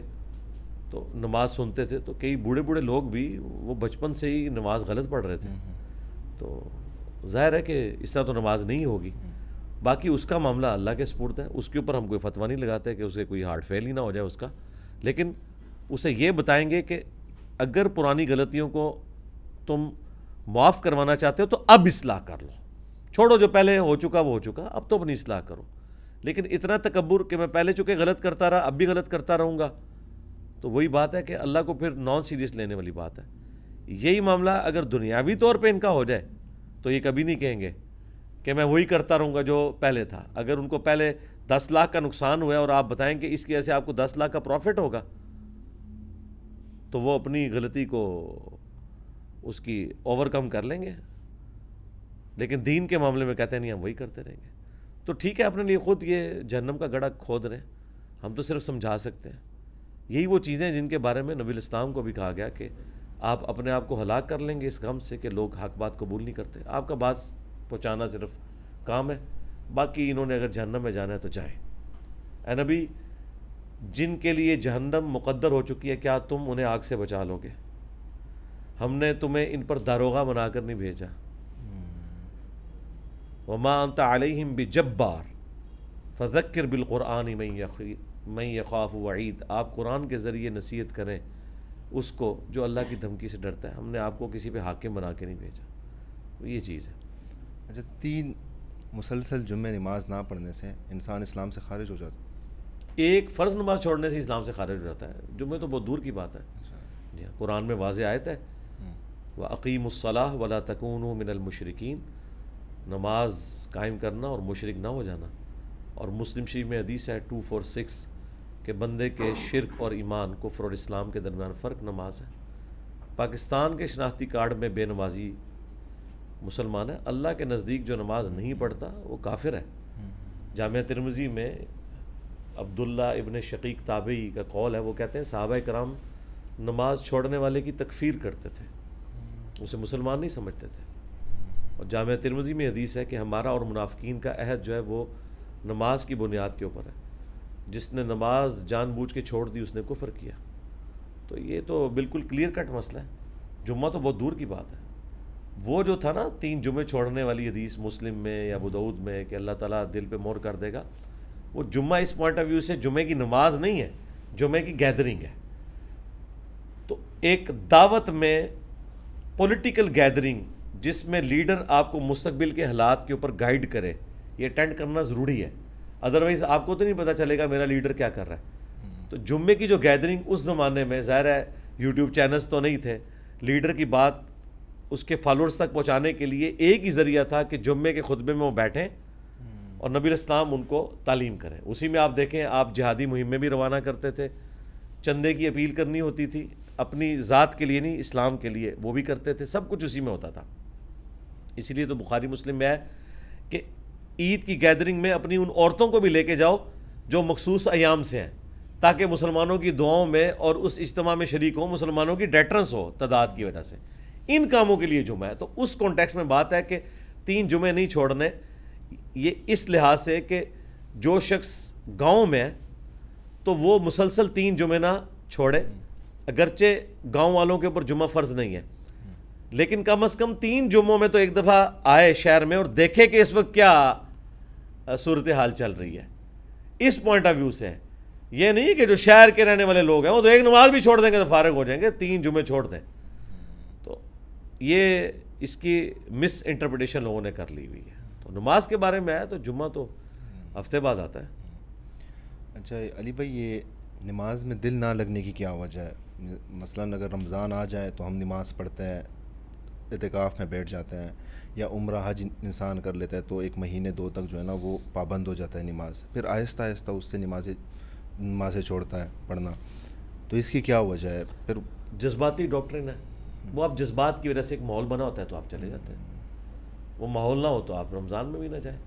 Speaker 1: तो नमाज़ सुनते थे तो कई बूढ़े बूढ़े लोग भी वो बचपन से ही नमाज गलत पढ़ रहे थे हम्म, हम्म। तो जाहिर है कि इस तरह तो नमाज नहीं होगी हम्म। बाकी उसका मामला अल्लाह के सपुर्द है उसके ऊपर हम कोई फतवा नहीं लगाते कि उसे कोई हार्ट फेल ही ना हो जाए उसका लेकिन उसे ये बताएंगे कि अगर पुरानी गलतियों को तुम माफ़ करवाना चाहते हो तो अब इसलाह कर लो छोड़ो जो पहले हो चुका वो हो चुका अब तो अपनी इसलाह करो लेकिन इतना तकबर कि मैं पहले चुके गलत करता रहा अब भी गलत करता रहूँगा तो वही बात है कि अल्लाह को फिर नॉन सीरियस लेने वाली बात है यही मामला अगर दुनियावी तौर पे इनका हो जाए तो ये कभी नहीं कहेंगे कि मैं वही करता रहूँगा जो पहले था अगर उनको पहले दस लाख का नुकसान हुआ और आप बताएं कि इसकी वजह से आपको दस लाख का प्रॉफिट होगा तो वो अपनी गलती को उसकी ओवरकम कर लेंगे लेकिन दीन के मामले में कहते हैं नहीं हम वही करते रहेंगे तो ठीक है अपने लिए खुद ये जन्म का गड़ा खोद रहे हैं हम तो सिर्फ समझा सकते हैं यही वो चीज़ें जिनके बारे में नबील इस्लाम को भी कहा गया कि आप अपने आप को हलाक कर लेंगे इस गम से कि लोग हक बात कबूल नहीं करते आपका बात पहुँचाना सिर्फ काम है बाकी इन्होंने अगर जहन्नम में जाना है तो जाएँ ए नबी जिनके लिए जहन्नम मुकद्दर हो चुकी है क्या तुम उन्हें आग से बचा लोगे हमने तुम्हें इन पर दारोगा बनाकर नहीं भेजा हम्म। वमा अंत आलिम भी जब्बार फजक्र बिलकुरान में यकीर मैं ये ख़्वाफ वईद आप कुरान के ज़रिए नसीहत करें उसको जो अल्लाह की धमकी से डरता है हमने आपको किसी पे हाकिम बना
Speaker 2: के नहीं भेजा ये चीज़ है अच्छा तीन मुसलसल जुम्मे नमाज ना पढ़ने से इंसान इस्लाम से खारिज हो जाता
Speaker 1: है एक फ़र्ज़ नमाज छोड़ने से इस्लाम से खारिज हो जाता है जुम्मे तो बहुत दूर की बात है अच्छा। जी हाँ कुरान में वाज आयत है
Speaker 2: हम्म।
Speaker 1: व अकीमसलाह वला तकन मिनलमशरकिन नमाज कायम करना और मशरक ना हो जाना और मुस्लिम शरीफ में हदीस है टू फोर सिक्स कि बंदे के शिरक और ईमान कुफर और इस्लाम के दरमियान फ़र्क नमाज है पाकिस्तान के शनाख्ती कार्ड में बेनमाजी मुसलमान है अल्लाह के नज़दीक जो नमाज नहीं पढ़ता वो काफिर है जाम तिरमजी में अब्दुल्ला इबन शकीक ताबी का कौल है वो कहते हैं साहब कराम नमाज छोड़ने वाले की तकफ़ीर करते थे उसे मुसलमान नहीं समझते थे और जाम तिरमजी में हदीस है कि हमारा और मुनाफिक का अहद जो है वो नमाज की बुनियाद के ऊपर है जिसने नमाज जानबूझ के छोड़ दी उसने कुफर किया तो ये तो बिल्कुल क्लियर कट मसला है जुम्मा तो बहुत दूर की बात है वो जो था ना तीन जुमे छोड़ने वाली हदीस मुस्लिम में या बुदऊद में कि अल्लाह ताला दिल पे मोर कर देगा वो जुम्मा इस पॉइंट ऑफ व्यू से जुमे की नमाज नहीं है जुमे की गैदरिंग है तो एक दावत में पॉलिटिकल गैदरिंग जिसमें लीडर आपको मुस्तबिल के हालात के ऊपर गाइड करे ये अटेंड करना ज़रूरी है अदरवाइज आपको तो नहीं पता चलेगा मेरा लीडर क्या कर रहा है तो जुम्मे की जो गैदरिंग उस ज़माने में ज़ाहिर है यूट्यूब चैनल्स तो नहीं थे लीडर की बात उसके फॉलोअर्स तक पहुंचाने के लिए एक ही ज़रिया था कि जुम्मे के खुतबे में वो बैठें और नबी इस्लाम उनको तालीम करें उसी में आप देखें आप जिहादी मुहिमें भी रवाना करते थे चंदे की अपील करनी होती थी अपनी ज़ात के लिए नहीं इस्लाम के लिए वो भी करते थे सब कुछ उसी में होता था इसीलिए तो बुखारी मुस्लिम में है कि ईद की गैदरिंग में अपनी उन औरतों को भी लेके जाओ जो मखसूस अयाम से हैं ताकि मुसलमानों की दुआओं में और उस इज्तम में शरीक हों मुसलमानों की डेटरेंस हो तादाद की वजह से इन कामों के लिए जुमा है तो उस कॉन्टेक्स्ट में बात है कि तीन जुमे नहीं छोड़ने ये इस लिहाज से कि जो शख्स गाँव में है तो वो मुसलसल तीन जुमे ना छोड़े अगरचे गाँव वालों के ऊपर जुमा फ़र्ज़ नहीं है लेकिन कम अज़ कम तीन जुमों में तो एक दफ़ा आए शहर में और देखे कि इस वक्त क्या सूरत हाल चल रही है इस पॉइंट ऑफ व्यू से है ये नहीं कि जो शहर के रहने वाले लोग हैं वो तो एक नमाज भी छोड़ देंगे तो फारग हो जाएंगे तीन जुमे छोड़ दें तो ये इसकी मिस इंटरप्रटेशन लोगों ने कर ली हुई है तो नमाज के बारे में आया तो जुम्मा तो हफ्ते बाद आता है
Speaker 2: अच्छा अली भाई ये नमाज में दिल ना लगने की क्या वजह है मसला अगर रमज़ान आ जाए तो हम नमाज़ पढ़ते हैं इतिकाफ़ में बैठ जाते हैं या उम्र हज इंसान कर लेता है तो एक महीने दो तक जो है ना वो पाबंद हो जाता है नमाज फिर आहिस्ता आहिस्ता उससे नमाजें नमाजें छोड़ता है पढ़ना तो इसकी क्या वजह है फिर जज्बाती डॉक्ट्रिन है वो आप जज्बात की वजह से एक माहौल बना
Speaker 1: होता है तो आप चले जाते हैं वो माहौल ना हो तो आप रमज़ान में भी ना जाए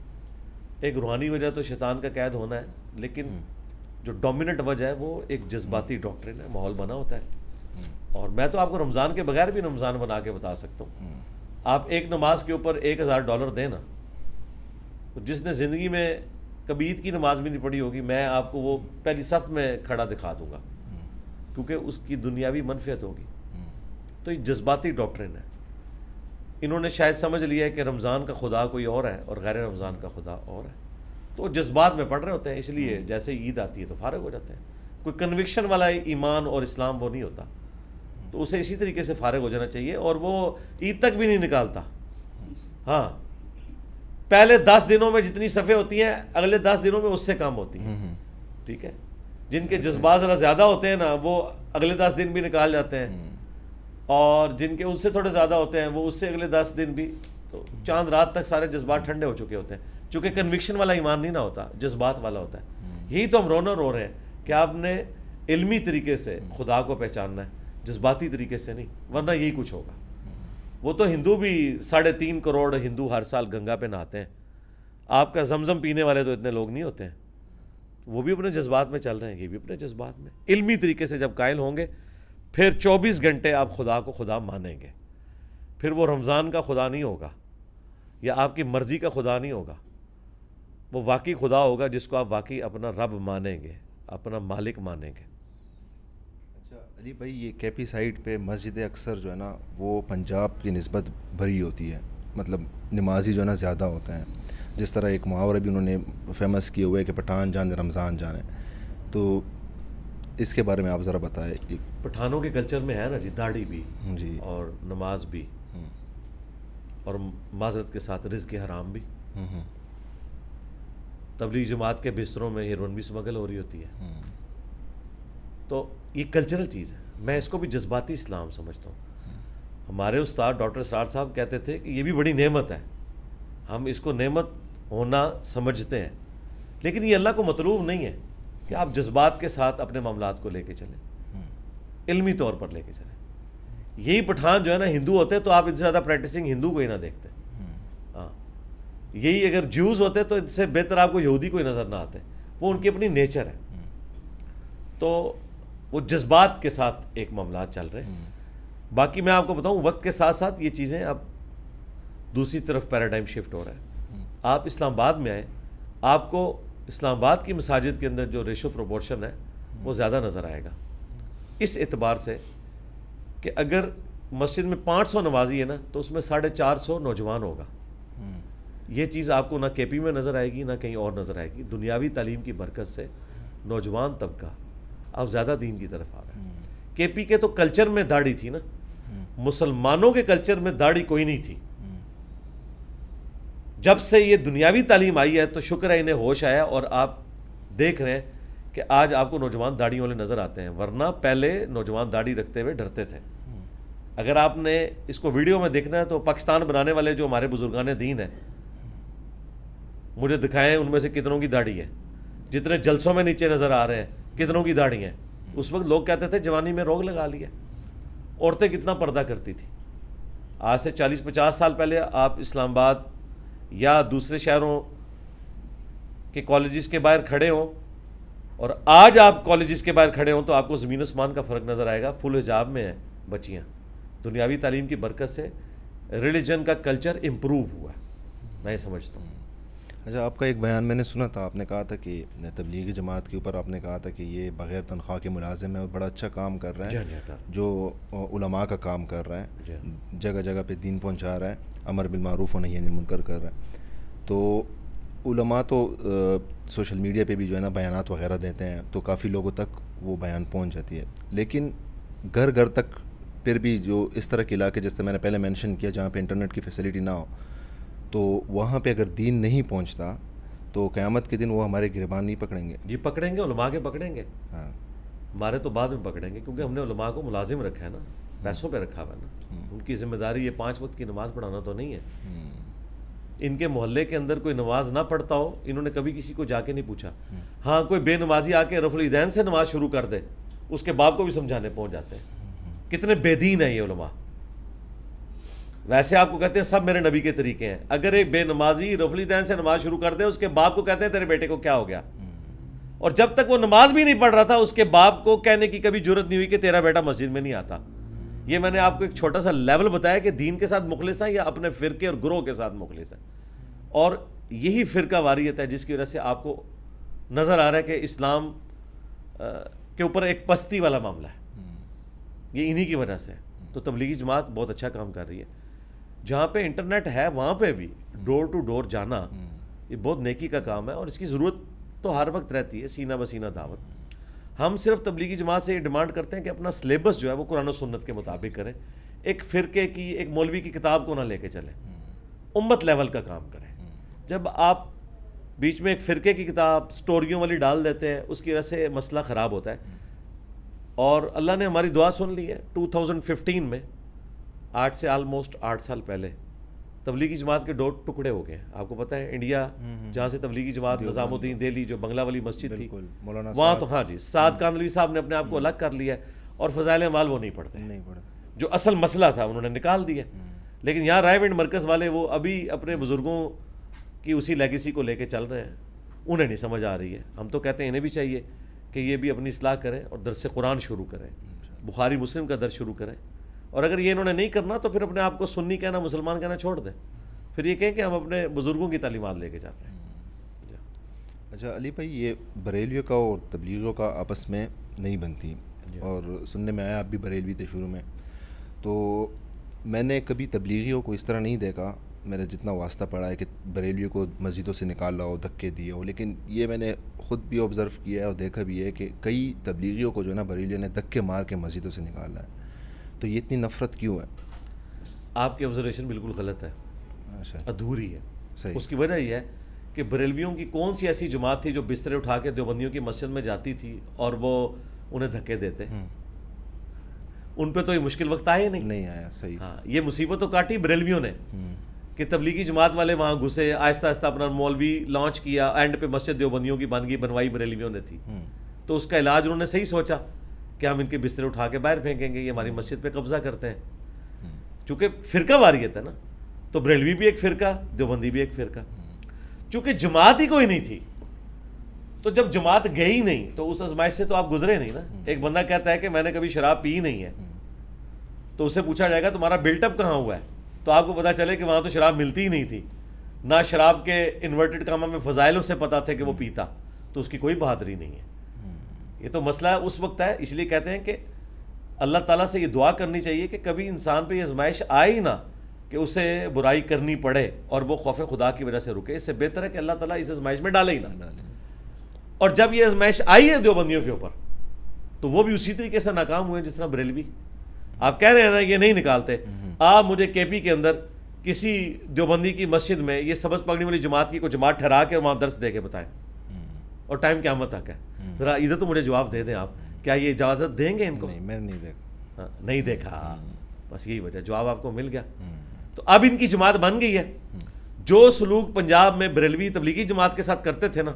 Speaker 1: एक रूहानी वजह तो शैतान का कैद होना है लेकिन हम्म। जो डोमिनेंट वजह है वो एक जज्बाती डॉक्ट्रिन हम्म। है माहौल बना होता है हम्म। और मैं तो आपको रमज़ान के बगैर भी रमज़ान बना के बता सकता हूँ आप एक नमाज के ऊपर एक हज़ार डॉलर दें ना तो जिसने ज़िंदगी में कभी ईद की नमाज भी नहीं पढ़ी होगी मैं आपको वो पहली सफ में खड़ा दिखा दूंगा क्योंकि उसकी दुनियावी मनफियत होगी तो ये जज्बाती डॉक्ट्रिन है इन्होंने शायद समझ लिया है कि रमज़ान का खुदा कोई और है और गैर रमज़ान का खुदा और है तो जज्बात में पढ़ रहे होते हैं इसलिए जैसे ईद आती है तो फारग हो जाते हैं कोई कन्विक्शन वाला ईमान और इस्लाम वो नहीं होता तो उसे इसी तरीके से फारग हो जाना चाहिए और वो ईद तक भी नहीं निकालता हाँ पहले दस दिनों में जितनी सफ़े होती हैं अगले दस दिनों में उससे कम होती हैं हम्म, हम्म। ठीक है जिनके जज्बा ज़रा ज़्यादा होते हैं ना वो अगले दस दिन भी निकाल जाते हैं हम्म। और जिनके उससे थोड़े ज़्यादा होते हैं वो उससे अगले दस दिन भी तो चांद रात तक सारे जज्बात ठंडे हो चुके होते हैं चूँकि कन्विक्शन वाला ईमान नहीं ना होता जज्बात वाला होता है यही तो हम रोना रो रहे हैं कि आपने इलमी तरीके से खुदा को पहचानना है जज्बाती तरीके से नहीं वरना यही कुछ होगा वो तो हिंदू भी साढ़े तीन करोड़ हिंदू हर साल गंगा पे नहाते हैं आपका जमजम पीने वाले तो इतने लोग नहीं होते हैं वो भी अपने जज्बात में चल रहे हैं ये भी अपने जज्बात में इल्मी तरीके से जब कायल होंगे फिर चौबीस घंटे आप खुदा को खुदा मानेंगे फिर वो रमज़ान का खुदा नहीं होगा या आपकी मर्ज़ी का खुदा नहीं होगा वो वाकई खुदा होगा जिसको आप वाकई अपना रब मानेंगे अपना मालिक मानेंगे
Speaker 2: अली भाई ये कैपी साइड पे मस्जिदें अक्सर जो है ना वो पंजाब की नस्बत भरी होती है मतलब नमाजी जो है ना ज़्यादा होते हैं जिस तरह एक मुहावरा भी उन्होंने फेमस किए हुए कि पठान जाने रमज़ान जाने तो इसके बारे में आप ज़रा कि
Speaker 1: पठानों के कल्चर में है ना जी दाढ़ी भी जी और नमाज भी हम्म। और माजरत के साथ रिज के हराम भी हम्म, हम्म। तबलीग जमात के बिस्तरों में हिरोन भी स्मगल हो रही होती है तो ये कल्चरल चीज़ है मैं इसको भी जज्बाती इस्लाम समझता हूँ हमारे उस्ताद डॉक्टर सार साहब कहते थे कि ये भी बड़ी नेमत है हम इसको नेमत होना समझते हैं लेकिन ये अल्लाह को मतलूब नहीं है कि आप जज्बात के साथ अपने मामला को लेके चलें इलमी तौर पर लेके चलें यही पठान जो है ना हिंदू होते तो आप इससे ज़्यादा प्रैक्टिसिंग हिंदू को ही ना देखते हाँ यही अगर ज्यूज़ होते तो इससे बेहतर आपको यहूदी को ही नज़र ना आते वो उनकी अपनी नेचर है तो वो जज्बात के साथ एक मामला चल रहे हैं हम्म। बाकी मैं आपको बताऊं वक्त के साथ साथ ये चीज़ें अब दूसरी तरफ पैराडाइम शिफ्ट हो रहा है हम्म। आप इस्लामाबाद में आए आपको इस्लामाबाद की मसाजिद के अंदर जो रेशो प्रोपोर्शन है हम्म। वो ज़्यादा नज़र आएगा इस एतबार से कि अगर मस्जिद में पाँच सौ नवाजी है ना तो उसमें साढ़े चार सौ नौजवान होगा ये चीज़ आपको ना के पी में नज़र आएगी ना कहीं और नज़र आएगी दुनियावी तालीम की बरकत से नौजवान तबका अब ज़्यादा दीन की तरफ आ रहे हैं हम्म। के पी के तो कल्चर में दाढ़ी थी ना हम्म। मुसलमानों के कल्चर में दाढ़ी कोई नहीं थी हम्म। जब से ये दुनियावी तालीम आई है तो शुक्र है इन्हें होश आया और आप देख रहे हैं कि आज आपको नौजवान दाढ़ी वाले नज़र आते हैं वरना पहले नौजवान दाढ़ी रखते हुए डरते थे अगर आपने इसको वीडियो में देखना है तो पाकिस्तान बनाने वाले जो हमारे बुजुर्गान दीन है मुझे दिखाएं उनमें से कितनों की दाढ़ी है जितने जलसों में नीचे नज़र आ रहे हैं कितनों की दाढ़ी उस वक्त लोग कहते थे जवानी में रोग लगा लिया औरतें कितना पर्दा करती थी आज से 40-50 साल पहले आप इस्लामाबाद या दूसरे शहरों के कॉलेजेस के बाहर खड़े हों और आज आप कॉलेजेस के बाहर खड़े हों तो आपको ज़मीन आसमान का फ़र्क नज़र आएगा फुल हिजाब में है बच्चियाँ दुनियावी तालीम की बरकत से रिलीजन का कल्चर इम्प्रूव हुआ मैं समझता हूँ
Speaker 2: अच्छा आपका एक बयान मैंने सुना था आपने कहा था कि तबलीगी जमात के ऊपर आपने कहा था कि ये बग़ैर तनख्वाह के मुलाजिम है और बड़ा अच्छा काम कर रहे हैं जो उलमा का काम कर रहे हैं जगह जगह पे दीन पहुंचा रहे हैं अमर बिलमारूफ़ और नहीं मुनकर कर रहे हैं तो उलमा तो आ, सोशल मीडिया पे भी जो है ना बयान वगैरह देते हैं तो काफ़ी लोगों तक वो बयान पहुँच जाती है लेकिन घर घर तक फिर भी जो इस तरह के इलाके जैसे मैंने पहले मैंशन किया जहाँ पर इंटरनेट की फैसिलिटी ना हो तो वहाँ पे अगर दीन नहीं पहुँचता तो क़्यामत के दिन वो हमारे गिरबान नहीं पकड़ेंगे
Speaker 1: ये पकड़ेंगे उलमा के पकड़ेंगे हाँ हमारे तो बाद में पकड़ेंगे क्योंकि हमने उलमा को मुलाजिम रखा है ना हम्म। पैसों पे रखा हुआ है ना हम्म। उनकी जिम्मेदारी ये पाँच वक्त की नमाज़ पढ़ाना तो नहीं है
Speaker 2: हम्म।
Speaker 1: इनके मोहल्ले के अंदर कोई नमाज ना पढ़ता हो इन्होंने कभी किसी को जाके नहीं पूछा हाँ कोई बेनमाजी आके रफुलदैन से नमाज शुरू कर दे उसके बाप को भी समझाने पहुँच जाते हैं कितने बेदीन है ये उलमा वैसे आपको कहते हैं सब मेरे नबी के तरीके हैं अगर एक बेनमाजी रफली दैन से नमाज शुरू कर दे उसके बाप को कहते हैं तेरे बेटे को क्या हो गया हम्म। और जब तक वो नमाज भी नहीं पढ़ रहा था उसके बाप को कहने की कभी जरूरत नहीं हुई कि तेरा बेटा मस्जिद में नहीं आता ये मैंने आपको एक छोटा सा लेवल बताया कि दीन के साथ मुखलिस है या अपने फ़िरके और ग्रोह के साथ मुखलिस है और यही फ़िरका वारियत है जिसकी वजह से आपको नज़र आ रहा है कि इस्लाम के ऊपर एक पस्ती वाला मामला है हम्म। ये इन्हीं की वजह से हम्म। तो तबलीगी जमात बहुत अच्छा काम कर रही है जहाँ पे इंटरनेट है वहाँ पे भी डोर टू डोर जाना हम्म। ये बहुत नेकी का काम है और इसकी ज़रूरत तो हर वक्त रहती है सीना बसीना दावत हम्म। हम सिर्फ तबलीगी जमात से ये डिमांड करते हैं कि अपना सिलेबस जो है वो कुरान सुन्नत के मुताबिक करें एक फ़िरके की एक मौलवी की किताब को ना लेके चलें हम्म। उम्मत लेवल का काम करें जब आप बीच में एक फ़िरके की किताब स्टोरियों वाली डाल देते हैं उसकी वजह से मसला ख़राब होता है और अल्लाह ने हमारी दुआ सुन ली है 2015 में आठ से आलमोस्ट आठ साल पहले तबलीगी जमात के दो टुकड़े हो गए आपको पता है इंडिया हम्म, हम्म। जहाँ से तबलीगी जमात निज़ामुद्दीन दिल्ली जो बंगला वाली मस्जिद थी वहाँ तो हाँ जी साद हम्म। कानलवी साहब ने अपने आप को अलग कर लिया है और फजाइल माल वो नहीं पढ़ते नहीं पढ़ते जो असल मसला था उन्होंने निकाल दिया लेकिन यहाँ रायविंड मरकज़ वाले वो अभी अपने बुज़ुर्गों की उसी लेगेसी को लेके चल रहे हैं उन्हें नहीं समझ आ रही है हम तो कहते हैं इन्हें भी चाहिए कि ये भी अपनी असलाह करें और दरस कुरान शुरू करें अच्छा। बुखारी मुस्लिम का दर शुरू करें और अगर ये इन्होंने नहीं करना तो फिर अपने आप को सुन्नी कहना मुसलमान कहना छोड़ दें फिर ये कहें कि हम अपने बुज़ुर्गों की तालीमत लेके जा रहे हैं
Speaker 2: अच्छा अली भाई ये बरेलियों का और तबलीगों का आपस में नहीं बनती और सुनने में आया आप भी बरेलवी थे शुरू में तो मैंने कभी तबलीगियों को इस तरह नहीं देखा मैंने जितना वास्ता पड़ा है कि बरेलियों को मस्जिदों से निकाल लाओ धक्के दिए हो लेकिन ये मैंने ख़ुद भी ऑब्ज़र्व किया है और देखा भी है कि कई तबलीगियों को जो है ना बरेलियों ने धक्के मार के मस्जिदों से निकाला है तो ये इतनी नफरत क्यों है
Speaker 1: आपकी ऑब्जर्वेशन बिल्कुल गलत है अच्छा। अधूरी है सही उसकी वजह यह है कि बरेलवियों की कौन सी ऐसी जमात थी जो बिस्तरे उठा के देवबंदियों की मस्जिद में जाती थी और वो उन्हें धक्के देते हम्म। उन पर तो ये मुश्किल वक्त आया नहीं नहीं आया सही हाँ ये मुसीबत तो काटी बरेलवियों ने हम्म। कि तबलीगी जमात वाले वहाँ घुसे आहिस्ता आहिस्ता अपना मौलवी लॉन्च किया एंड पे मस्जिद देवबंदियों की बानगी बनवाई बरेलवियों ने थी हम्म। तो उसका इलाज उन्होंने सही सोचा कि हम इनके बिस्तर उठा के बाहर फेंकेंगे ये हमारी मस्जिद पे कब्जा करते हैं चूँकि हम्म। फ़िरका वारियत है ना तो ब्रेलवी भी एक फ़िरका देवबंदी भी एक फ़िरका चूँकि हम्म। जमात ही कोई नहीं थी तो जब जमात गई नहीं तो उस आजमाइश से तो आप गुजरे नहीं ना हम्म। एक बंदा कहता है कि मैंने कभी शराब पी नहीं है तो उससे पूछा जाएगा तुम्हारा बिल्टअप कहाँ हुआ है तो आपको पता चले कि वहाँ तो शराब मिलती ही नहीं थी ना शराब के इन्वर्टेड कामा में फजाइलों से पता थे कि वो पीता तो उसकी कोई बहादरी नहीं है ये तो मसला उस वक्त है इसलिए कहते हैं कि अल्लाह ताला से ये दुआ करनी चाहिए कि कभी इंसान पे ये आजमाइश आए ही ना कि उसे बुराई करनी पड़े और वो खौफ खुदा की वजह से रुके इससे बेहतर है कि अल्लाह ताला इस आजमाइश में डाले ही ना डाले और जब ये आजमाइश आई है देवबंदियों के ऊपर तो वो भी उसी तरीके से नाकाम हुए जिस तरह बरेलवी आप कह रहे हैं ना ये नहीं निकालते हम्म। आप मुझे के पी के अंदर किसी देवबंदी की मस्जिद में ये सबज पकड़ी वाली जमात की कोई जमात ठहरा के वहाँ दर्श दे के बताएं
Speaker 2: हम्म।
Speaker 1: और टाइम क्या तक है ज़रा इधर तो मुझे जवाब दे दें आप क्या ये इजाज़त देंगे इनको नहीं मैंने नहीं देखा हाँ, नहीं देखा हम्म। बस यही वजह जवाब आपको मिल गया हम्म। तो अब इनकी जमात बन गई है हम्म। जो सलूक पंजाब में बरेलवी तबलीगी जमात के साथ करते थे ना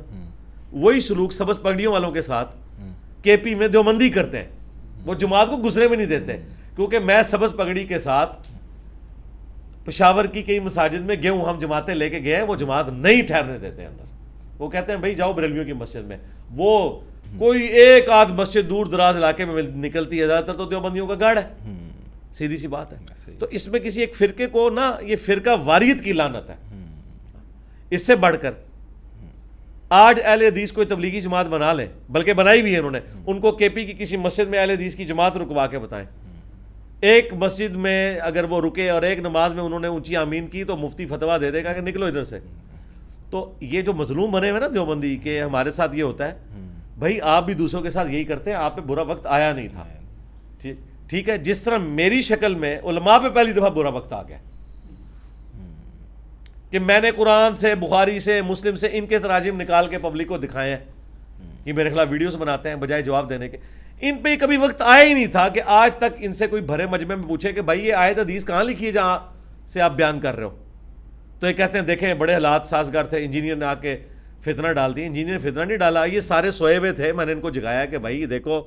Speaker 1: वही सलूक सबस पगड़ियों वालों के साथ के पी में देवबंदी करते हैं वो जमात को गुजरे में नहीं देते क्योंकि मैं सबस पगड़ी के साथ पेशावर की कई मसाजिद में गेहूँ हम जमातें लेके गए हैं वो जमात नहीं ठहरने देते अंदर वो कहते हैं भाई जाओ बरेलवियों की मस्जिद में वो हम्म। कोई एक आध मस्जिद दूर दराज इलाके में निकलती है ज़्यादातर तो देवबंदियों का गढ़ है हम्म। सीधी सी बात है हाँ, तो इसमें किसी एक फिरके को ना ये फिरका वारियत की लानत है हम्म। इससे बढ़कर आज अहल हदीस कोई तबलीगी जमात बना ले बल्कि बनाई भी है उन्होंने उनको केपी की किसी मस्जिद में अहल हदीस की जमात रुकवा के बताएं एक मस्जिद में अगर वो रुके और एक नमाज में उन्होंने ऊंची आमीन की तो मुफ्ती फतवा दे देगा कि निकलो इधर से तो ये जो मजलूम बने हुए ना देवबंदी के हमारे साथ ये होता है भाई आप भी दूसरों के साथ यही करते हैं आप पे बुरा वक्त आया नहीं था हाँ। ठीक ठीक है जिस तरह मेरी शक्ल में उलमा पे पहली दफ़ा बुरा वक्त आ गया हम्म। कि मैंने कुरान से बुखारी से मुस्लिम से इनके तराजिम निकाल के पब्लिक को दिखाए हैं हम्म। ये मेरे खिलाफ वीडियोस बनाते हैं बजाय जवाब देने के इन पे कभी वक्त आया ही नहीं था कि आज तक इनसे कोई भरे मजमे में पूछे कि भाई ये आयत हदीस कहाँ लिखी है जहाँ से आप बयान कर रहे हो तो ये कहते हैं देखें बड़े हालात साजगार थे इंजीनियर ने आके फितना डाल दिया इंजीनियर ने फितना नहीं डाला ये सारे सोए हुए थे मैंने इनको जगाया कि भाई देखो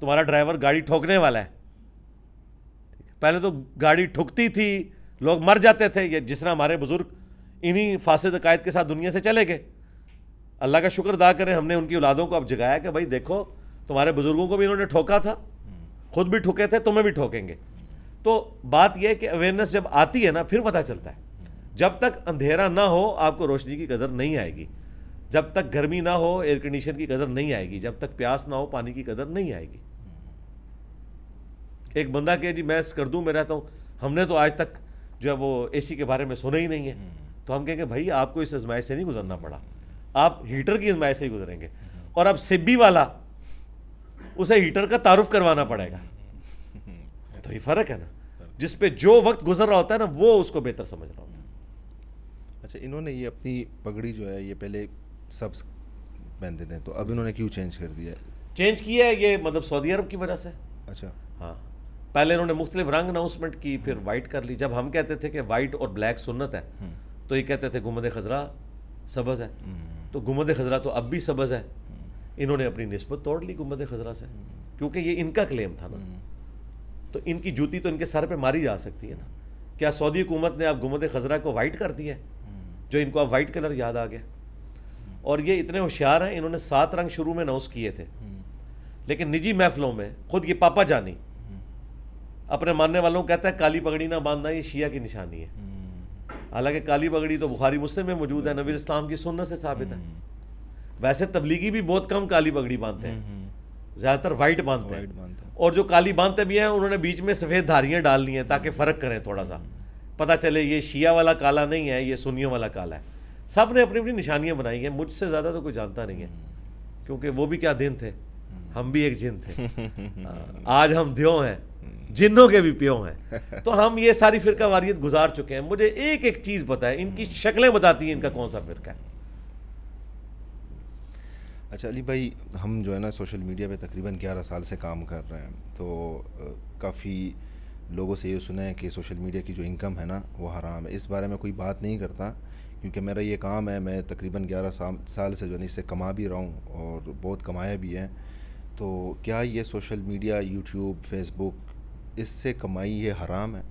Speaker 1: तुम्हारा ड्राइवर गाड़ी ठोकने वाला है पहले तो गाड़ी ठुकती थी लोग मर जाते थे ये जिस तरह हमारे बुज़ुर्ग इन्हीं फासद अकायद के साथ दुनिया से चले गए अल्लाह का शुक्र अदा करें हमने उनकी औलादों को अब जगाया कि भाई देखो तुम्हारे बुज़ुर्गों को भी इन्होंने ठोका था खुद भी ठुके थे तुम्हें भी ठोकेंगे तो बात यह है कि अवेयरनेस जब आती है ना फिर पता चलता है जब तक अंधेरा ना हो आपको रोशनी की कदर नहीं आएगी जब तक गर्मी ना हो एयर कंडीशन की कदर नहीं आएगी जब तक प्यास ना हो पानी की कदर नहीं आएगी एक बंदा कहे जी मैं कर दूं मैं रहता हूं हमने तो आज तक जो है वो एसी के बारे में सुना ही नहीं है तो हम कहेंगे भाई आपको इस अजमाइश से नहीं गुजरना पड़ा आप हीटर की अजमाइश से ही गुजरेंगे और अब सिब्बी वाला उसे हीटर का तारुफ करवाना पड़ेगा तो ये फ़र्क है ना जिस पे जो वक्त गुजर रहा होता है ना वो उसको बेहतर समझ
Speaker 2: रहा होता है अच्छा इन्होंने ये अपनी पगड़ी जो है ये पहले सब पहनते थे तो अब इन्होंने क्यों चेंज कर दिया चेंज किया है ये मतलब सऊदी अरब की वजह से अच्छा
Speaker 1: हाँ पहले इन्होंने मुख्तलिफ रंग अनाउंसमेंट की फिर वाइट कर ली जब हम कहते थे कि वाइट और ब्लैक सुन्नत है हम्म। तो ये कहते थे गुमद खजरा सबज है हम्म। तो गुमद खजरा तो अब भी सबज है हम्म। इन्होंने अपनी नस्बत तोड़ ली गुमद खजरा से क्योंकि ये इनका क्लेम था ना तो इनकी जूती तो इनके सर पे मारी जा सकती है ना क्या सऊदी हुकूमत ने अब गुमद खजरा को वाइट कर दिया जो इनको अब वाइट कलर याद आ गया और ये इतने होशियार हैं इन्होंने सात रंग शुरू में अनाउंस किए थे लेकिन निजी महफिलों में खुद ये पापा जानी अपने मानने वालों को कहता है काली पगड़ी ना बांधना ये शिया की निशानी है हालांकि काली पगड़ी तो बुखारी मुस्लिम में मौजूद है नबी इस्लाम की सुन्नत से साबित है वैसे तबलीगी भी बहुत कम काली पगड़ी बांधते हैं ज़्यादातर वाइट बांधते हैं और जो काली बांधते भी हैं उन्होंने बीच में सफ़ेद धारियां डाल ली हैं ताकि फ़र्क करें थोड़ा सा पता चले ये शिया वाला काला नहीं है ये सुनियों वाला काला है सब ने अपनी अपनी निशानियाँ बनाई हैं मुझसे ज़्यादा तो कोई जानता नहीं है क्योंकि वो भी क्या दिन थे हम भी एक जिन थे हाँ, आज हम द्यो हैं जिन्हों के भी प्यो हैं तो हम ये सारी फिरका वारियत गुजार चुके हैं मुझे एक एक चीज़ पता है इनकी हम्म। शक्लें बताती हैं इनका कौन सा फिरका है
Speaker 2: अच्छा अली भाई हम जो है ना सोशल मीडिया पे तकरीबन ग्यारह साल से काम कर रहे हैं तो काफ़ी लोगों से ये सुना है कि सोशल मीडिया की जो इनकम है ना वो हराम है इस बारे में कोई बात नहीं करता क्योंकि मेरा ये काम है मैं तकरीबन ग्यारह साल साल से जो है इससे कमा भी रहा हूँ और बहुत कमाया भी है तो क्या ये सोशल मीडिया यूट्यूब फेसबुक इससे कमाई ये हराम है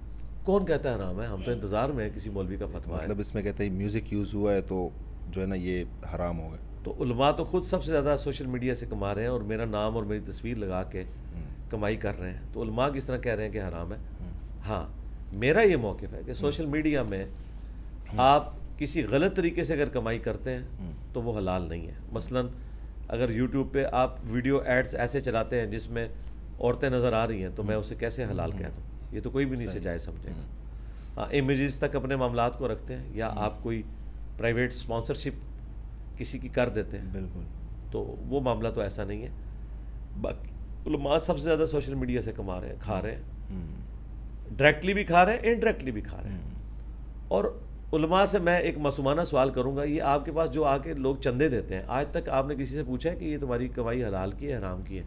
Speaker 1: कौन कहता है हराम है हम तो इंतज़ार में है किसी मौलवी का फतवा मतलब
Speaker 2: इसमें कहते हैं म्यूज़िक यूज़ हुआ है तो जो है ना ये हराम हो गए
Speaker 1: तो उलमा तो ख़ुद सबसे ज़्यादा सोशल मीडिया से कमा रहे हैं और मेरा नाम और मेरी तस्वीर लगा के हम्म। कमाई कर रहे हैं तो उलमा किस तरह कह रहे हैं कि हराम है हम्म। हाँ मेरा ये मौक़ है कि हम्म। सोशल मीडिया में आप किसी गलत तरीके से अगर कमाई करते हैं हम्म। तो वो हलाल नहीं है मसलन अगर यूट्यूब पे आप वीडियो एड्स ऐसे चलाते हैं जिसमें औरतें नज़र आ रही हैं तो मैं हम्म। उसे कैसे हलाल हम्म। कह दूँ ये तो कोई भी नहीं से जाए समझेगा हाँ इमेज़ तक अपने मामला को रखते हैं या आप कोई प्राइवेट स्पॉन्सरशिप किसी की कर देते हैं बिल्कुल तो वो मामला तो ऐसा नहीं है बाकी सबसे ज़्यादा सोशल मीडिया से कमा रहे हैं खा रहे हैं डायरेक्टली भी खा रहे हैं इनडायरेक्टली भी खा रहे हैं और उलमा से मैं एक मासूमाना सवाल करूंगा ये आपके पास जो आके लोग चंदे देते हैं आज तक आपने किसी से पूछा है कि ये तुम्हारी कमाई हलाल की है हराम की है